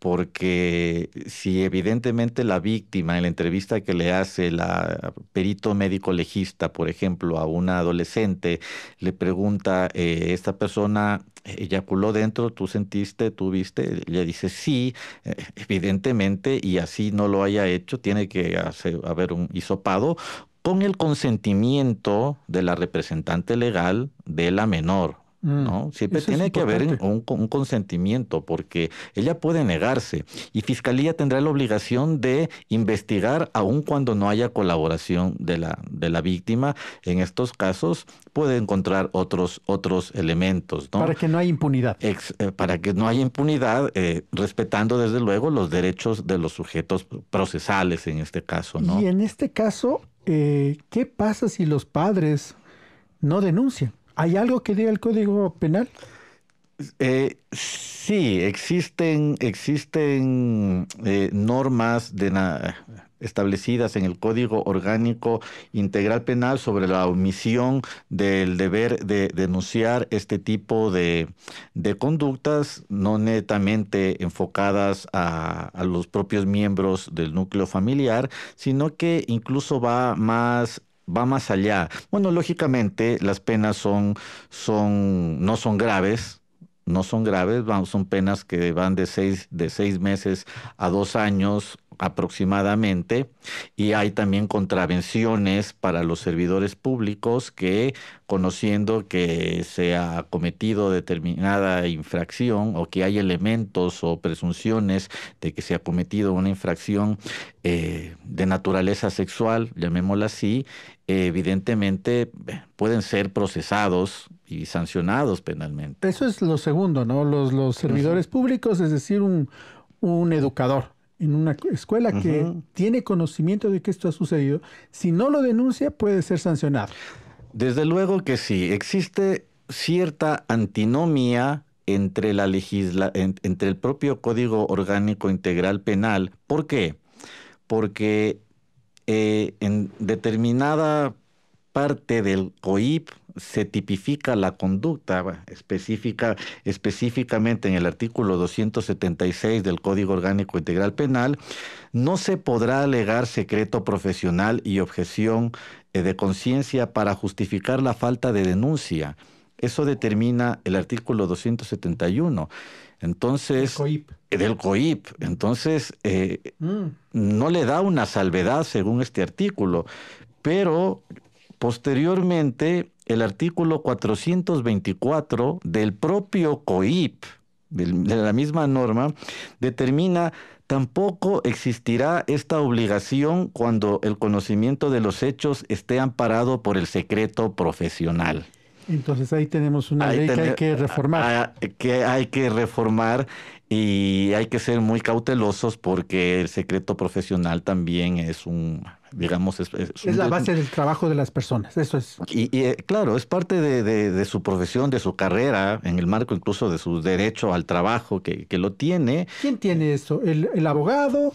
porque si evidentemente la víctima en la entrevista que le hace la perito médico legista, por ejemplo, a una adolescente, le pregunta, eh, esta persona eyaculó dentro, tú sentiste, tú viste, Le dice sí, e-, evidentemente, y así no lo haya hecho, tiene que haber un hisopado con el consentimiento de la representante legal de la menor Mm, ¿no? Siempre tiene que haber un, consentimiento porque ella puede negarse y Fiscalía tendrá la obligación de investigar aun cuando no haya colaboración de la, de la víctima. En estos casos puede encontrar otros, otros elementos. Para que no haya impunidad. Eh, para que no haya impunidad, eh, respetando desde luego los derechos de los sujetos procesales en este caso. Y en este caso, eh, ¿qué pasa si los padres no denuncian? ¿Hay algo que diga el Código Penal? Eh, sí, existen, existen eh, normas de establecidas en el Código Orgánico Integral Penal sobre la omisión del deber de denunciar este tipo de, conductas no netamente enfocadas a, a, los propios miembros del núcleo familiar, sino que incluso va más va más allá. Bueno, lógicamente las penas son, son, no son graves, no son graves, son penas que van de seis, de seis meses a dos años aproximadamente y hay también contravenciones para los servidores públicos que conociendo que se ha cometido determinada infracción o que hay elementos o presunciones de que se ha cometido una infracción eh, de naturaleza sexual, llamémosla así, evidentemente eh, pueden ser procesados y sancionados penalmente. Eso es lo segundo, ¿no? Los, servidores públicos, es decir, un, educador en una escuela que tiene conocimiento de que esto ha sucedido, si no lo denuncia puede ser sancionado. Desde luego que sí, existe cierta antinomia entre, la legisla entre el propio Código Orgánico Integral Penal. ¿Por qué? Porque eh, en determinada parte del COIP se tipifica la conducta específica, específicamente en el artículo 276 del Código Orgánico Integral Penal, no se podrá alegar secreto profesional y objeción eh, de conciencia para justificar la falta de denuncia. Eso determina el artículo 271. Entonces, del COIP. Entonces, eh, mm. no le da una salvedad según este artículo, pero posteriormente el artículo 424 del propio COIP, de la misma norma, determina tampoco existirá esta obligación cuando el conocimiento de los hechos esté amparado por el secreto profesional. Entonces ahí tenemos una ley que hay que reformar. que hay que reformar y hay que ser muy cautelosos porque el secreto profesional también es un digamos es, la base del trabajo de las personas eso es y, eh, claro es parte de, su profesión de su carrera en el marco incluso de su derecho al trabajo que, lo tiene quién tiene eso el, abogado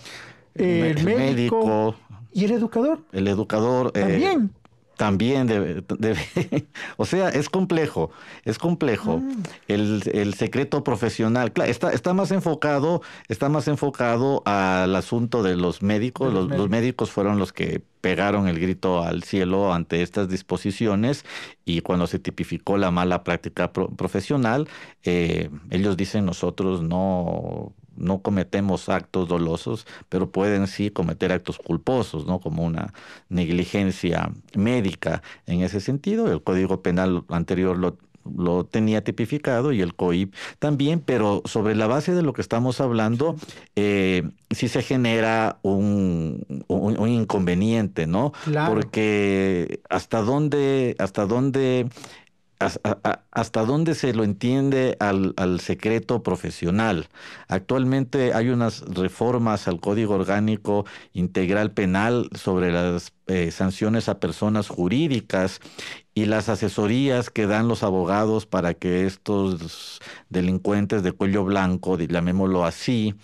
el, médico, y el educador el educador eh, también también debe, o sea, es complejo, es complejo. Ah. El, secreto profesional, está, está más enfocado, está más enfocado al asunto de los médicos. los, médicos. fueron los que pegaron el grito al cielo ante estas disposiciones y cuando se tipificó la mala práctica profesional, eh, ellos dicen nosotros no no cometemos actos dolosos, pero pueden sí cometer actos culposos, ¿no? Como una negligencia médica en ese sentido. El Código Penal anterior lo lo tenía tipificado y el COIP también, pero sobre la base de lo que estamos hablando, eh, sí se genera un, inconveniente, ¿no? Porque hasta dónde, hasta dónde hasta dónde se lo entiende al, secreto profesional. Actualmente hay unas reformas al Código Orgánico Integral Penal sobre las eh, sanciones a personas jurídicas y las asesorías que dan los abogados para que estos delincuentes de cuello blanco, llamémoslo así,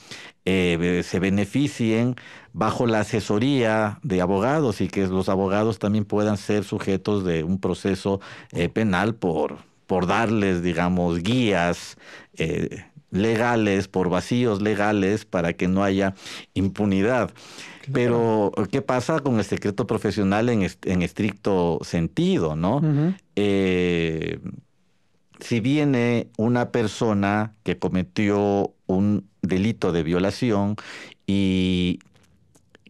eh, se beneficien bajo la asesoría de abogados y que los abogados también puedan ser sujetos de un proceso eh, penal por, por darles, digamos, guías. Eh, legales, por vacíos legales, para que no haya impunidad. Pero, ¿qué pasa con el secreto profesional en, estricto sentido, no? Eh, si viene una persona que cometió un delito de violación y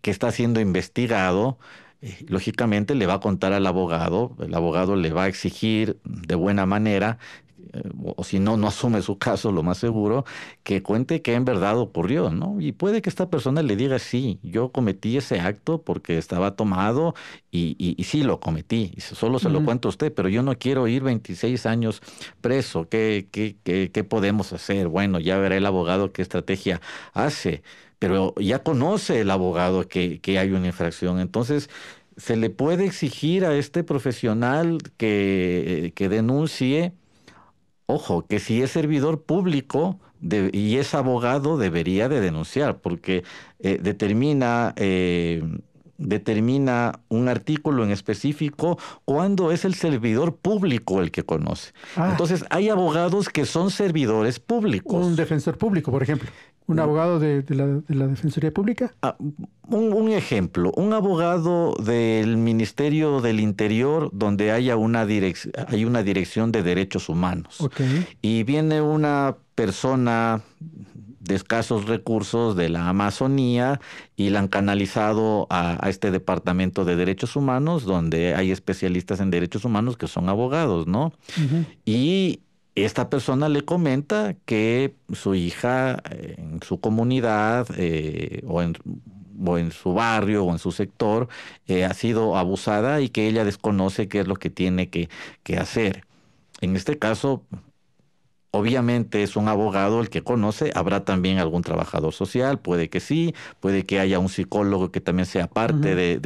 que está siendo investigado, eh, lógicamente le va a contar al abogado, el abogado le va a exigir de buena manera eh, o si no, no asume su caso, lo más seguro, que cuente qué en verdad ocurrió, ¿no? Y puede que esta persona le diga, sí, yo cometí ese acto porque estaba tomado y, y, sí lo cometí, solo se lo cuento a usted, pero yo no quiero ir 26 años preso, ¿Qué ¿qué, qué podemos hacer? Bueno, ya verá el abogado qué estrategia hace pero ya conoce el abogado que, hay una infracción. Entonces, se le puede exigir a este profesional que, eh, que denuncie, ojo, que si es servidor público y es abogado, debería de denunciar, porque eh, determina... Eh, determina un artículo en específico cuando es el servidor público el que conoce. Ah. Entonces, hay abogados que son servidores públicos. Un defensor público, por ejemplo. ¿Un mm. abogado de, la, Defensoría Pública? Ah, un, ejemplo, un abogado del Ministerio del Interior donde haya una hay una dirección de derechos humanos. Y viene una persona de escasos recursos de la Amazonía y la han canalizado a, este departamento de derechos humanos, donde hay especialistas en derechos humanos que son abogados, ¿no? Y esta persona le comenta que su hija eh, en su comunidad eh, o, en, su barrio o en su sector eh, ha sido abusada y que ella desconoce qué es lo que tiene que, hacer. En este caso, Obviamente es un abogado el que conoce, habrá también algún trabajador social, puede que sí, puede que haya un psicólogo que también sea parte de,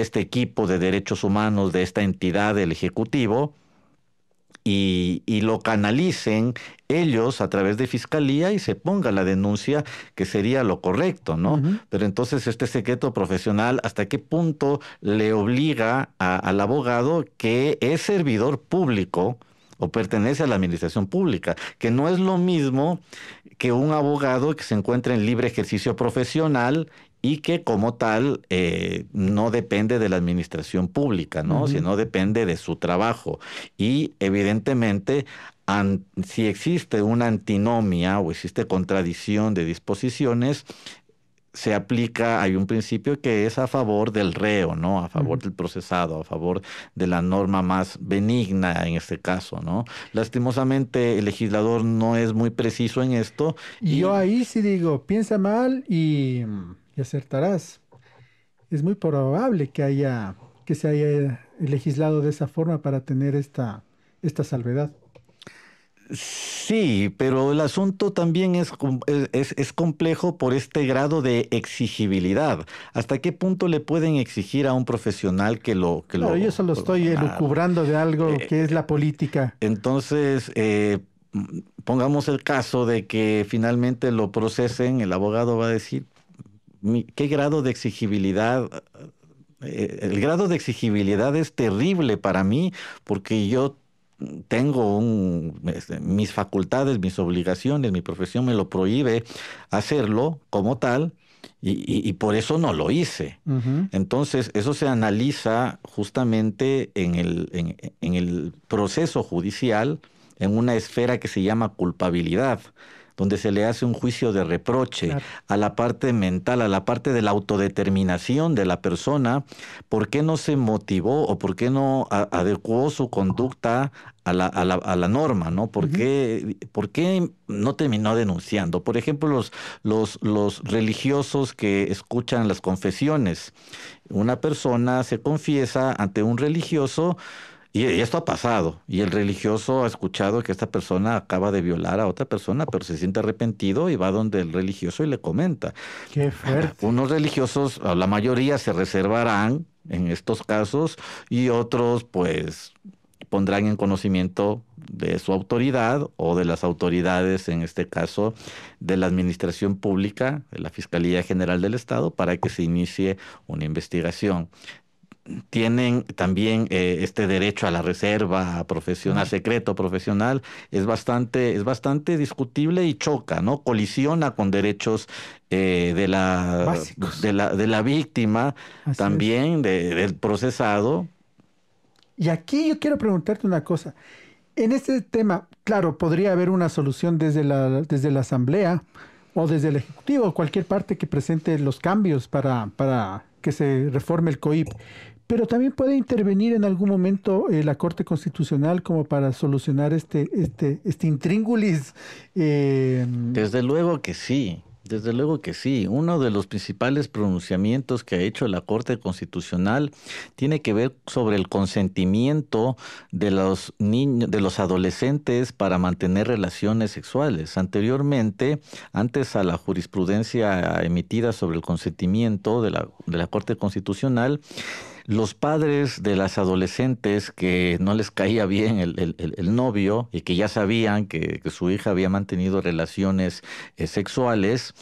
este equipo de derechos humanos, de esta entidad del Ejecutivo, y, lo canalicen ellos a través de fiscalía y se ponga la denuncia, que sería lo correcto, ¿no? Pero entonces este secreto profesional, ¿hasta qué punto le obliga al abogado que es servidor público? o pertenece a la administración pública, que no es lo mismo que un abogado que se encuentra en libre ejercicio profesional y que como tal eh, no depende de la administración pública, ¿no? Sino depende de su trabajo. Y evidentemente, si existe una antinomia o existe contradicción de disposiciones, se aplica, hay un principio que es a favor del reo, ¿no? A favor del procesado, a favor de la norma más benigna en este caso, ¿no? Lastimosamente el legislador no es muy preciso en esto. Y... Yo ahí sí digo, piensa mal y mm, y acertarás. Es muy probable que haya que se haya legislado de esa forma para tener esta, esta salvedad. Sí, pero el asunto también es, es, complejo por este grado de exigibilidad. ¿Hasta qué punto le pueden exigir a un profesional que lo... Que yo solo estoy elucubrando de algo eh, que es la política. Entonces, eh, pongamos el caso de que finalmente lo procesen, el abogado va a decir, qué grado de exigibilidad eh, el grado de exigibilidad es terrible para mí porque yo tengo este, mis facultades, mis obligaciones, mi profesión me lo prohíbe hacerlo como tal y, por eso no lo hice. Entonces, eso se analiza justamente en el, en el proceso judicial en una esfera que se llama culpabilidad donde se le hace un juicio de reproche a la parte mental, a la parte de la autodeterminación de la persona, por qué no se motivó o por qué no adecuó su conducta a la, a la, a la norma, ¿no? ¿Por, qué, ¿Por, qué, no terminó denunciando? Por ejemplo, los, los, los religiosos que escuchan las confesiones. Una persona se confiesa ante un religioso, y, esto ha pasado. Y el religioso ha escuchado que esta persona acaba de violar a otra persona, pero se siente arrepentido y va donde el religioso y le comenta. Qué fuerte. Unos religiosos, la mayoría se reservarán en estos casos y otros pues pondrán en conocimiento de su autoridad o de las autoridades, en este caso de la Administración Pública, de la Fiscalía General del Estado, para que se inicie una investigación tienen también eh, este derecho a la reserva profesional, secreto profesional, es bastante, es bastante discutible y choca, ¿no? Colisiona con derechos eh, de, la, de, la, víctima, también del procesado. Y aquí yo quiero preguntarte una cosa. En este tema, claro, podría haber una solución desde la, desde la Asamblea o desde el Ejecutivo, cualquier parte que presente los cambios para, para que se reforme el COIP. Pero también puede intervenir en algún momento eh, la Corte Constitucional como para solucionar este, este, este intríngulis. Em, desde luego que sí, desde luego que sí. Uno de los principales pronunciamientos que ha hecho la Corte Constitucional tiene que ver sobre el consentimiento de los niños, de los adolescentes para mantener relaciones sexuales. Anteriormente, antes a la jurisprudencia emitida sobre el consentimiento de la, de la Corte Constitucional, los padres de las adolescentes que no les caía bien el, novio y que ya sabían que, su hija había mantenido relaciones eh, sexuales,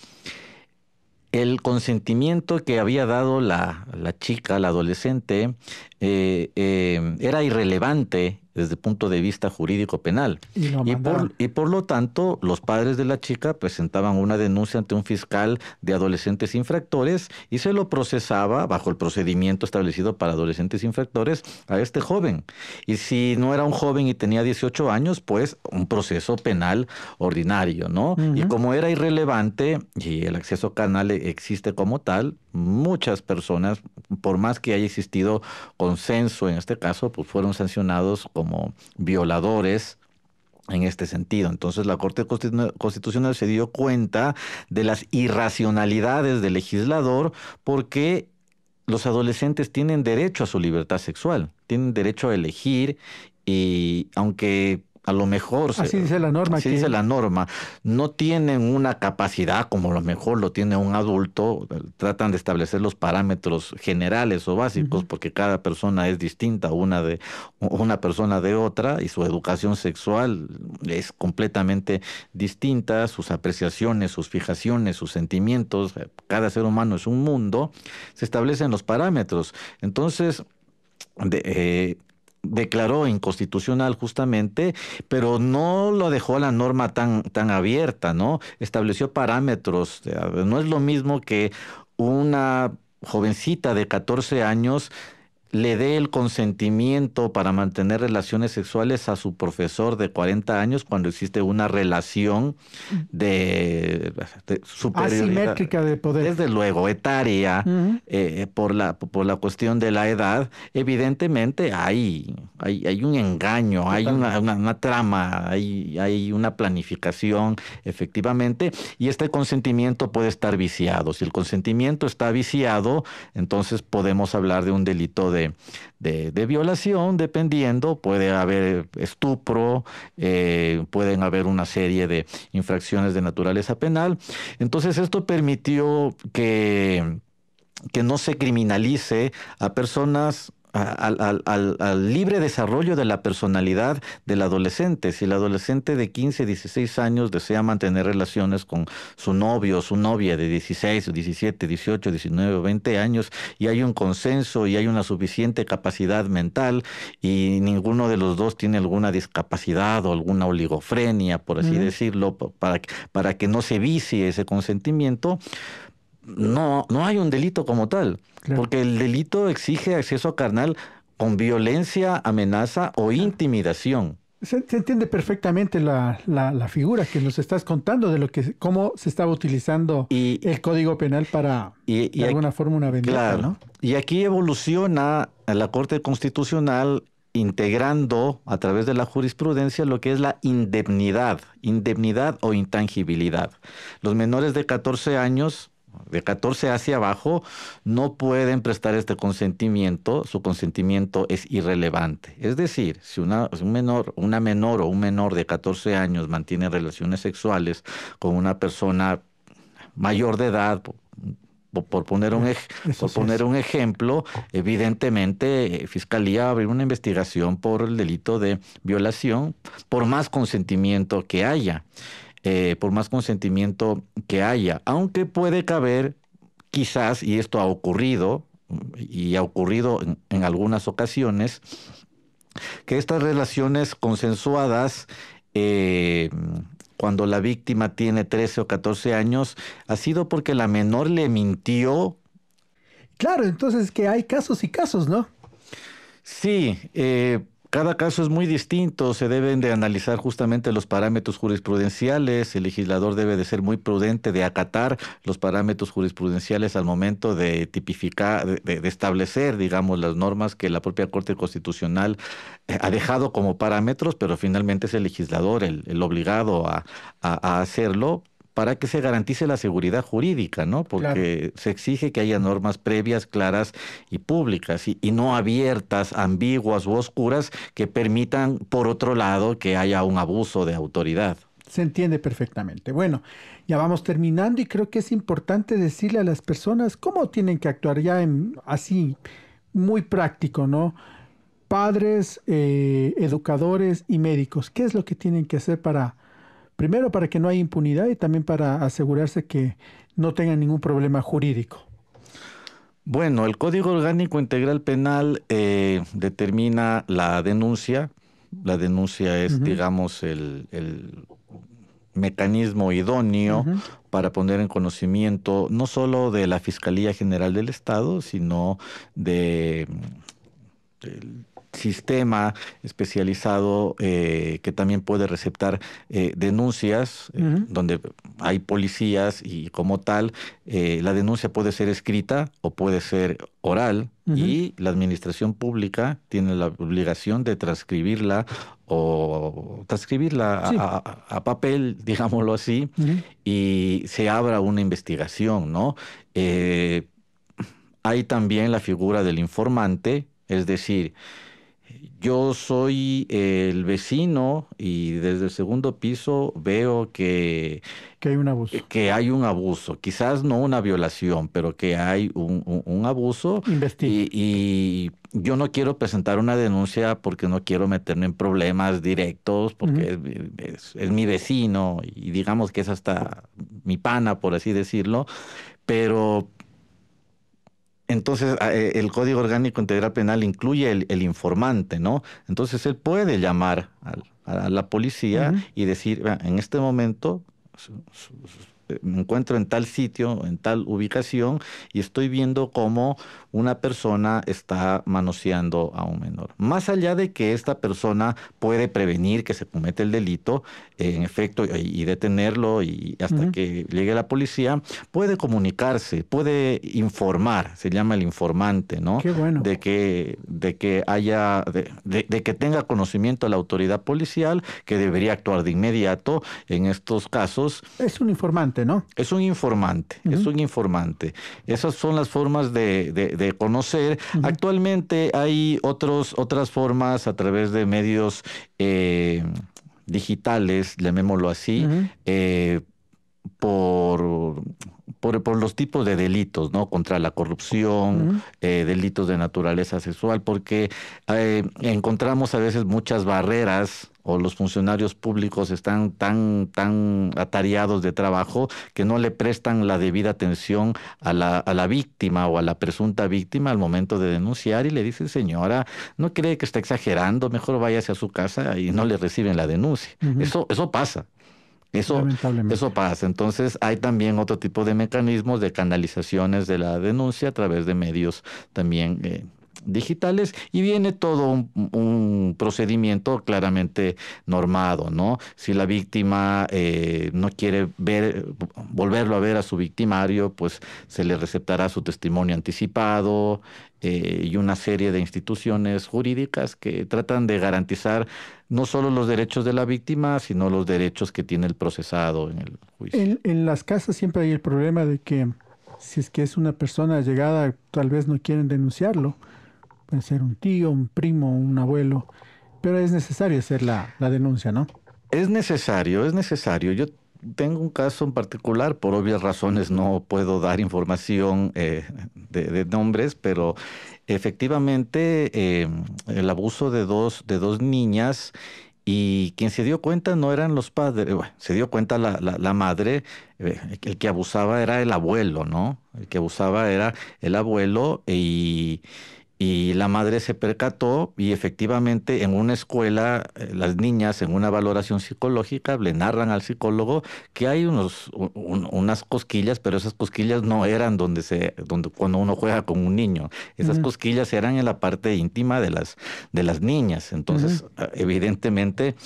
el consentimiento que había dado la, chica, la adolescente, eh, eh, era irrelevante desde el punto de vista jurídico penal. Y, por, lo tanto, los padres de la chica presentaban una denuncia ante un fiscal de adolescentes infractores y se lo procesaba bajo el procedimiento establecido para adolescentes infractores a este joven. Y si no era un joven y tenía 18 años, pues un proceso penal ordinario, ¿no? Y como era irrelevante y el acceso canal existe como tal, muchas personas, por más que haya existido consenso en este caso, pues fueron sancionados como violadores en este sentido. Entonces la Corte Constitucional se dio cuenta de las irracionalidades del legislador porque los adolescentes tienen derecho a su libertad sexual, tienen derecho a elegir y aunque a lo mejor. Así dice la norma. dice la norma. No tienen una capacidad como a lo mejor lo tiene un adulto. Eh, tratan de establecer los parámetros generales o básicos, porque cada persona es distinta, una de una persona de otra, y su educación sexual es completamente distinta, sus apreciaciones, sus fijaciones, sus sentimientos. Eh, cada ser humano es un mundo. Se establecen los parámetros. Entonces, de, eh, declaró inconstitucional justamente, pero no lo dejó la norma tan, tan abierta, ¿no? Estableció parámetros. No es lo mismo que una jovencita de 14 años le dé el consentimiento para mantener relaciones sexuales a su profesor de 40 años cuando existe una relación mm. de, Asimétrica de poder. Desde luego, etaria, eh, por, la, por la cuestión de la edad, evidentemente hay, hay, un engaño, hay una, trama, hay, hay una planificación, efectivamente, y este consentimiento puede estar viciado. Si el consentimiento está viciado, entonces podemos hablar de un delito de de, violación, dependiendo, puede haber estupro, eh, pueden haber una serie de infracciones de naturaleza penal. Entonces esto permitió que que no se criminalice a personas al, al, libre desarrollo de la personalidad del adolescente. Si el adolescente de 15, 16 años desea mantener relaciones con su novio o su novia de 16, 17, 18, 19 o 20 años y hay un consenso y hay una suficiente capacidad mental y ninguno de los dos tiene alguna discapacidad o alguna oligofrenia, por así decirlo, para, para que no se vicie ese consentimiento, no, no hay un delito como tal, porque el delito exige acceso carnal con violencia, amenaza o intimidación. Se, entiende perfectamente la, figura que nos estás contando de lo que cómo se estaba utilizando el código penal para y, de alguna forma una vendetta, Y aquí evoluciona la Corte Constitucional integrando a través de la jurisprudencia lo que es la indemnidad, indemnidad o intangibilidad. Los menores de 14 años de 14 hacia abajo, no pueden prestar este consentimiento, su consentimiento es irrelevante. Es decir, si una, menor, una menor o un menor de 14 años mantiene relaciones sexuales con una persona mayor de edad, por poner un, por poner un ejemplo, evidentemente eh, Fiscalía va a abrir una investigación por el delito de violación, por más consentimiento que haya. Eh, por más consentimiento que haya, aunque puede caber quizás, y esto ha ocurrido, y ha ocurrido en, algunas ocasiones, que estas relaciones consensuadas, eh, cuando la víctima tiene 13 o 14 años, ha sido porque la menor le mintió. Claro, entonces que hay casos y casos, ¿no? Sí, eh, cada caso es muy distinto, se deben de analizar justamente los parámetros jurisprudenciales, el legislador debe de ser muy prudente de acatar los parámetros jurisprudenciales al momento de tipificar, de, establecer, digamos, las normas que la propia Corte Constitucional eh, ha dejado como parámetros, pero finalmente es el legislador el, obligado a hacerlo para que se garantice la seguridad jurídica, ¿no? Porque se exige que haya normas previas, claras y públicas, y, no abiertas, ambiguas u oscuras que permitan, por otro lado, que haya un abuso de autoridad. Se entiende perfectamente. Bueno, ya vamos terminando y creo que es importante decirle a las personas cómo tienen que actuar ya en, así, muy práctico, ¿no? Padres, eh, educadores y médicos, ¿qué es lo que tienen que hacer para Primero, para que no haya impunidad y también para asegurarse que no tengan ningún problema jurídico. Bueno, el Código Orgánico Integral Penal eh, determina la denuncia. La denuncia es, digamos, el, mecanismo idóneo para poner en conocimiento no solo de la Fiscalía General del Estado, sino de, sistema especializado eh, que también puede receptar eh, denuncias, eh, donde hay policías y como tal, la denuncia puede ser escrita o puede ser oral y la administración pública tiene la obligación de transcribirla o transcribirla a, papel, digámoslo así, y se abra una investigación, ¿no? hay también la figura del informante, es decir, yo soy el vecino y desde el segundo piso veo que... Que hay un abuso. Que hay un abuso. Quizás no una violación, pero que hay un, abuso. Investigue. Y, yo no quiero presentar una denuncia porque no quiero meterme en problemas directos, porque es, es mi vecino y digamos que es hasta mi pana, por así decirlo. Pero entonces, ah, eh, el Código Orgánico Integral Penal incluye el, informante, ¿no? Entonces, él puede llamar a, la policía y decir, en este momento me encuentro en tal sitio, en tal ubicación, y estoy viendo cómo una persona está manoseando a un menor. Más allá de que esta persona puede prevenir que se comete el delito, en efecto, y, detenerlo y hasta que llegue la policía, puede comunicarse, puede informar, se llama el informante, ¿no? Qué bueno. De que, de que haya, de que tenga conocimiento la autoridad policial, que debería actuar de inmediato en estos casos. Es un informante. Es un informante, es un informante. Esas son las formas de, conocer. Actualmente hay otros, otras formas a través de medios eh, digitales, llamémoslo así, eh, por por, los tipos de delitos, ¿no? Contra la corrupción, eh, delitos de naturaleza sexual, porque encontramos a veces muchas barreras o los funcionarios públicos están tan, tan atareados de trabajo que no le prestan la debida atención a la, a la víctima o a la presunta víctima al momento de denunciar y le dicen, señora, no cree que está exagerando, mejor váyase a su casa y no le reciben la denuncia. Eso, eso pasa. Eso, eso pasa. Entonces hay también otro tipo de mecanismos de canalizaciones de la denuncia a través de medios también eh, digitales y viene todo un, procedimiento claramente normado, ¿no? Si la víctima eh, no quiere ver, volverlo a ver a su victimario, pues se le receptará su testimonio anticipado eh, y una serie de instituciones jurídicas que tratan de garantizar no solo los derechos de la víctima, sino los derechos que tiene el procesado en el juicio. En, en las casas siempre hay el problema de que si es que es una persona llegada, tal vez no quieren denunciarlo, puede ser un tío, un primo, un abuelo, pero es necesario hacer la, denuncia, ¿no? Es necesario, es necesario. Yo tengo un caso en particular, por obvias razones no puedo dar información eh, de, nombres, pero efectivamente em, el abuso de dos, de dos niñas y quien se dio cuenta no eran los padres, eh, bueno, se dio cuenta la, madre, eh, el que abusaba era el abuelo, ¿no? El que abusaba era el abuelo y... Y la madre se percató y efectivamente en una escuela eh, las niñas en una valoración psicológica le narran al psicólogo que hay unos, unas cosquillas, pero esas cosquillas no eran donde se, donde cuando uno juega con un niño. Esas cosquillas eran en la parte íntima de las, de las niñas. Entonces, ah, evidentemente,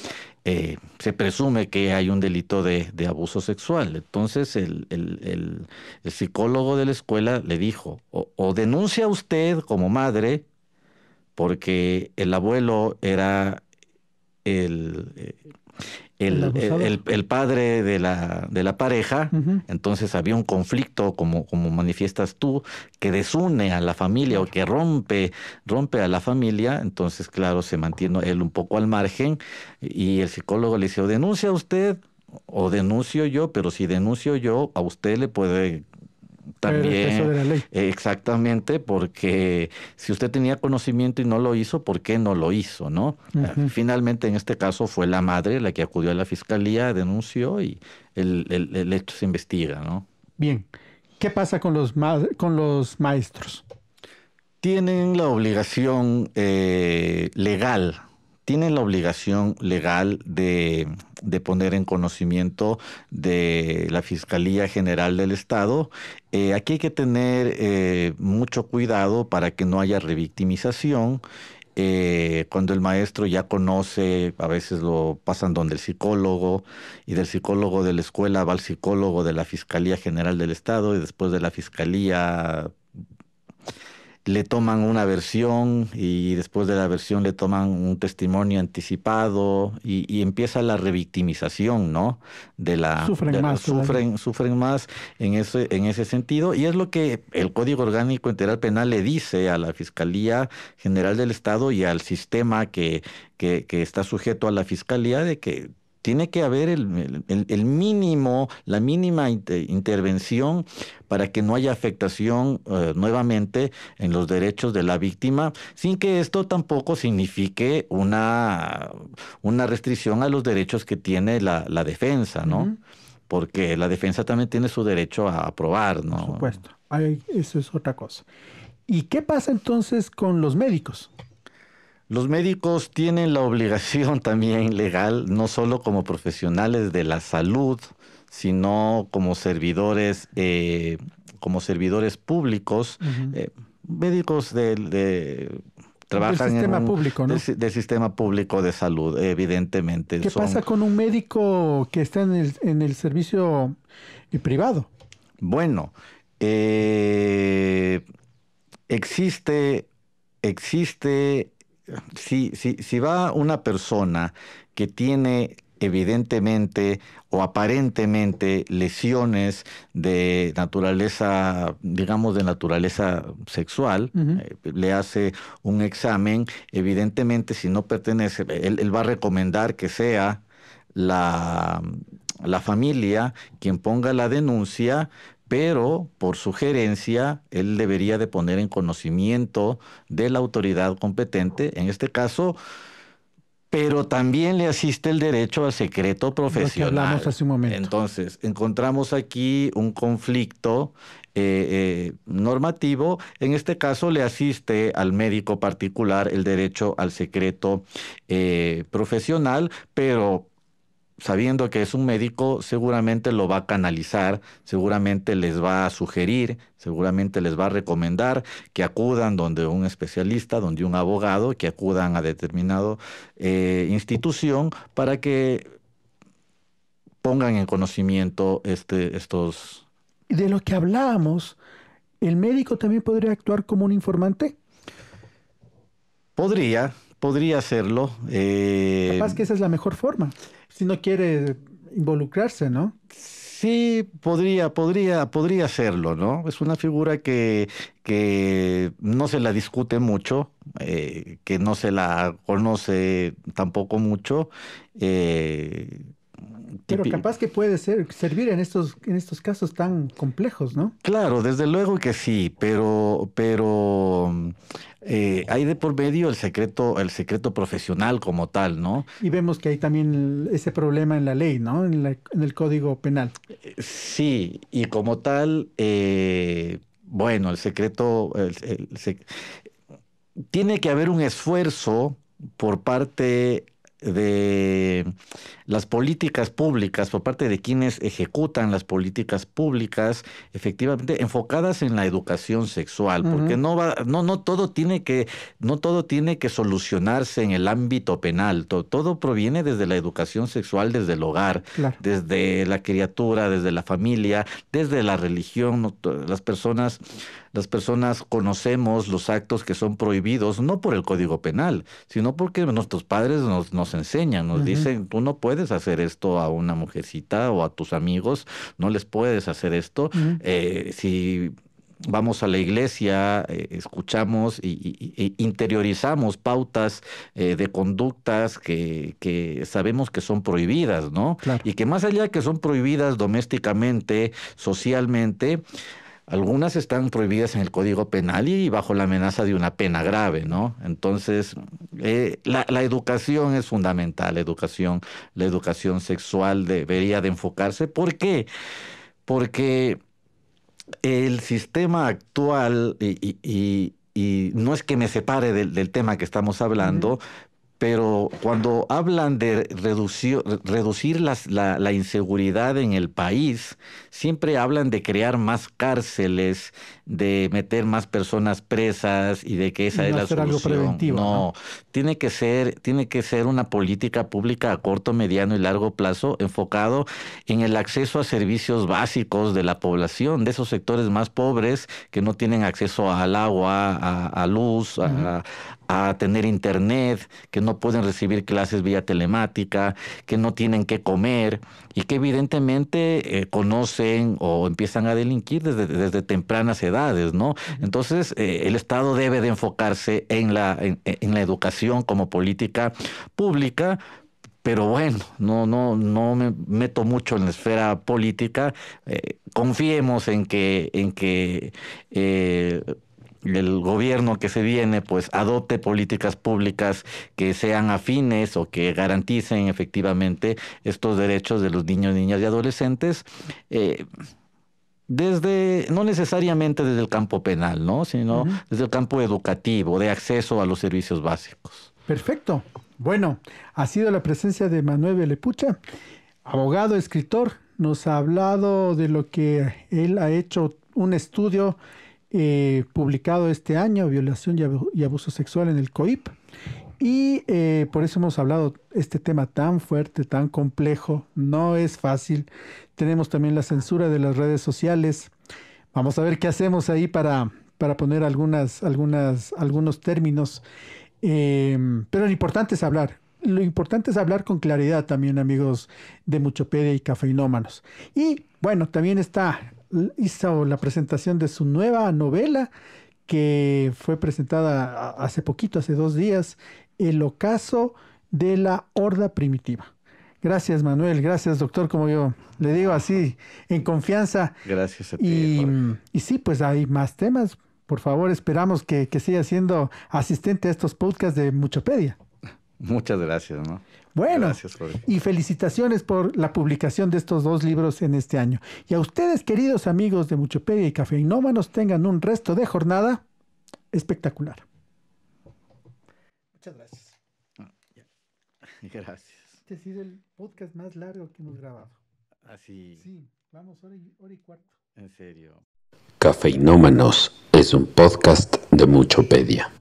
eh, se presume que hay un delito de, abuso sexual. Entonces el, psicólogo de la escuela le dijo, o, o, denuncia usted como madre, porque el abuelo era el, eh, el, padre de la, de la pareja, entonces había un conflicto, como, como manifiestas tú, que desune a la familia o que rompe, rompe a la familia, entonces claro, se mantiene él un poco al margen y el psicólogo le dice, o denuncia usted o denuncio yo, pero si denuncio yo, a usted le puede también. Exactamente, porque si usted tenía conocimiento y no lo hizo, ¿por qué no lo hizo? ¿no? Finalmente, en este caso, fue la madre la que acudió a la fiscalía, denunció y el, hecho se investiga, ¿no? Bien. ¿Qué pasa con los, con los maestros? Tienen la obligación eh, legal tienen la obligación legal de, poner en conocimiento de la Fiscalía General del Estado. Eh, aquí hay que tener eh, mucho cuidado para que no haya revictimización. Eh, cuando el maestro ya conoce, a veces lo pasan donde el psicólogo, y del psicólogo de la escuela va al psicólogo de la Fiscalía General del Estado y después de la Fiscalía le toman una versión y después de la versión le toman un testimonio anticipado y, empieza la revictimización, ¿no? De la sufren más, sufren, sufren más en ese en ese sentido y es lo que el Código Orgánico Integral Penal le dice a la Fiscalía General del Estado y al sistema que está sujeto a la Fiscalía de que tiene que haber el, mínimo, la mínima eh, intervención para que no haya afectación eh, nuevamente en los derechos de la víctima, sin que esto tampoco signifique una, una restricción a los derechos que tiene la, defensa, ¿no? Porque la defensa también tiene su derecho a aprobar, ¿no? Por supuesto, eso es otra cosa. ¿Y qué pasa entonces con los médicos? Los médicos tienen la obligación también legal, no solo como profesionales de la salud, sino como servidores, eh, como servidores públicos, eh, médicos de, trabajan del sistema público, ¿no? Del, sistema público de salud, evidentemente. ¿Qué pasa con un médico que está en el, servicio eh, privado? Bueno, existe, existe si, si, si va una persona que tiene evidentemente o aparentemente lesiones de naturaleza, digamos, de naturaleza sexual, eh, le hace un examen, evidentemente si no pertenece, él, va a recomendar que sea la, la familia quien ponga la denuncia, pero por sugerencia él debería de poner en conocimiento de la autoridad competente, en este caso, pero también le asiste el derecho al secreto profesional. hace un momento. Entonces, encontramos aquí un conflicto eh, eh, normativo. En este caso, le asiste al médico particular el derecho al secreto eh, profesional, pero sabiendo que es un médico, seguramente lo va a canalizar, seguramente les va a sugerir, seguramente les va a recomendar que acudan donde un especialista, donde un abogado, que acudan a determinada eh, institución para que pongan en conocimiento este, estos... De lo que hablábamos, ¿el médico también podría actuar como un informante? Podría, Podría hacerlo. Eh, Capaz que esa es la mejor forma, si no quiere involucrarse, ¿no? Sí, podría, podría, podría hacerlo, ¿no? Es una figura que, que no se la discute mucho, eh, que no se la conoce tampoco mucho. Eh, pero capaz que puede ser, servir en estos, en estos casos tan complejos, ¿no? Claro, desde luego que sí, pero, pero eh, hay de por medio el secreto, el secreto profesional como tal, ¿no? Y vemos que hay también ese problema en la ley, ¿no? En, el código penal. Sí, y como tal, eh, bueno, el secreto, tiene que haber un esfuerzo por parte de las políticas públicas por parte de quienes ejecutan las políticas públicas efectivamente enfocadas en la educación sexual, porque no va no no todo tiene que no todo tiene que solucionarse en el ámbito penal, todo, proviene desde la educación sexual desde el hogar, desde la criatura, desde la familia, desde la religión, las personas las personas conocemos los actos que son prohibidos no por el Código Penal, sino porque nuestros padres nos nos enseñan, nos dicen, tú no puedes hacer esto a una mujercita o a tus amigos, no les puedes hacer esto. Eh, si vamos a la iglesia, eh, escuchamos y, interiorizamos pautas eh, de conductas que, sabemos que son prohibidas, ¿no? Y que más allá de que son prohibidas domésticamente, socialmente, algunas están prohibidas en el Código Penal y bajo la amenaza de una pena grave, ¿no? Entonces, eh, la, educación es fundamental, la educación, la educación sexual debería de enfocarse. ¿Por qué? Porque el sistema actual, y, no es que me separe del, tema que estamos hablando, pero cuando hablan de reducir, reducir la, inseguridad en el país, siempre hablan de crear más cárceles, de meter más personas presas y de que esa es la solución. preventivo, no, tiene que ser, tiene que ser una política pública a corto, mediano y largo plazo enfocado en el acceso a servicios básicos de la población, de esos sectores más pobres que no tienen acceso al agua, a, luz, a a tener internet, que no pueden recibir clases vía telemática, que no tienen que comer y que evidentemente eh, conocen o empiezan a delinquir desde, desde tempranas edades, ¿no? Entonces, eh, el Estado debe de enfocarse en la, en, la educación como política pública, pero bueno, no, no, no me meto mucho en la esfera política. Eh, confiemos en que, en que el gobierno que se viene pues adopte políticas públicas que sean afines o que garanticen efectivamente estos derechos de los niños, niñas y adolescentes. Eh, desde, no necesariamente desde el campo penal, ¿no? sino desde el campo educativo, de acceso a los servicios básicos. Perfecto. Bueno, ha sido la presencia de Manuel lepucha abogado, escritor, nos ha hablado de lo que él ha hecho, un estudio eh, publicado este año, Violación y, Abuso Sexual en el COIP. Y eh, por eso hemos hablado este tema tan fuerte, tan complejo, no es fácil. Tenemos también la censura de las redes sociales. Vamos a ver qué hacemos ahí para, para poner algunas, algunas, algunos términos. Em, pero lo importante es hablar. Lo importante es hablar con claridad también, amigos de Muchopedia y Cafeinómanos. Y bueno, también está hizo la presentación de su nueva novela que fue presentada hace poquito, hace dos días, El ocaso de la horda primitiva. Gracias Manuel, gracias doctor, como yo le digo así, en confianza. Gracias a ti. Y, y sí, pues hay más temas. Por favor, esperamos que, que siga siendo asistente a estos podcasts de Muchopedia. Muchas gracias, ¿no? Bueno, y felicitaciones por la publicación de estos dos libros en este año. Y a ustedes, queridos amigos de Muchopedia y Cafeinómanos, tengan un resto de jornada espectacular. Muchas gracias. Ah, gracias. Este ha el podcast más largo que hemos grabado. Así. Sí, vamos, hora y cuarto. En serio. Cafeinómanos es un podcast de Muchopedia.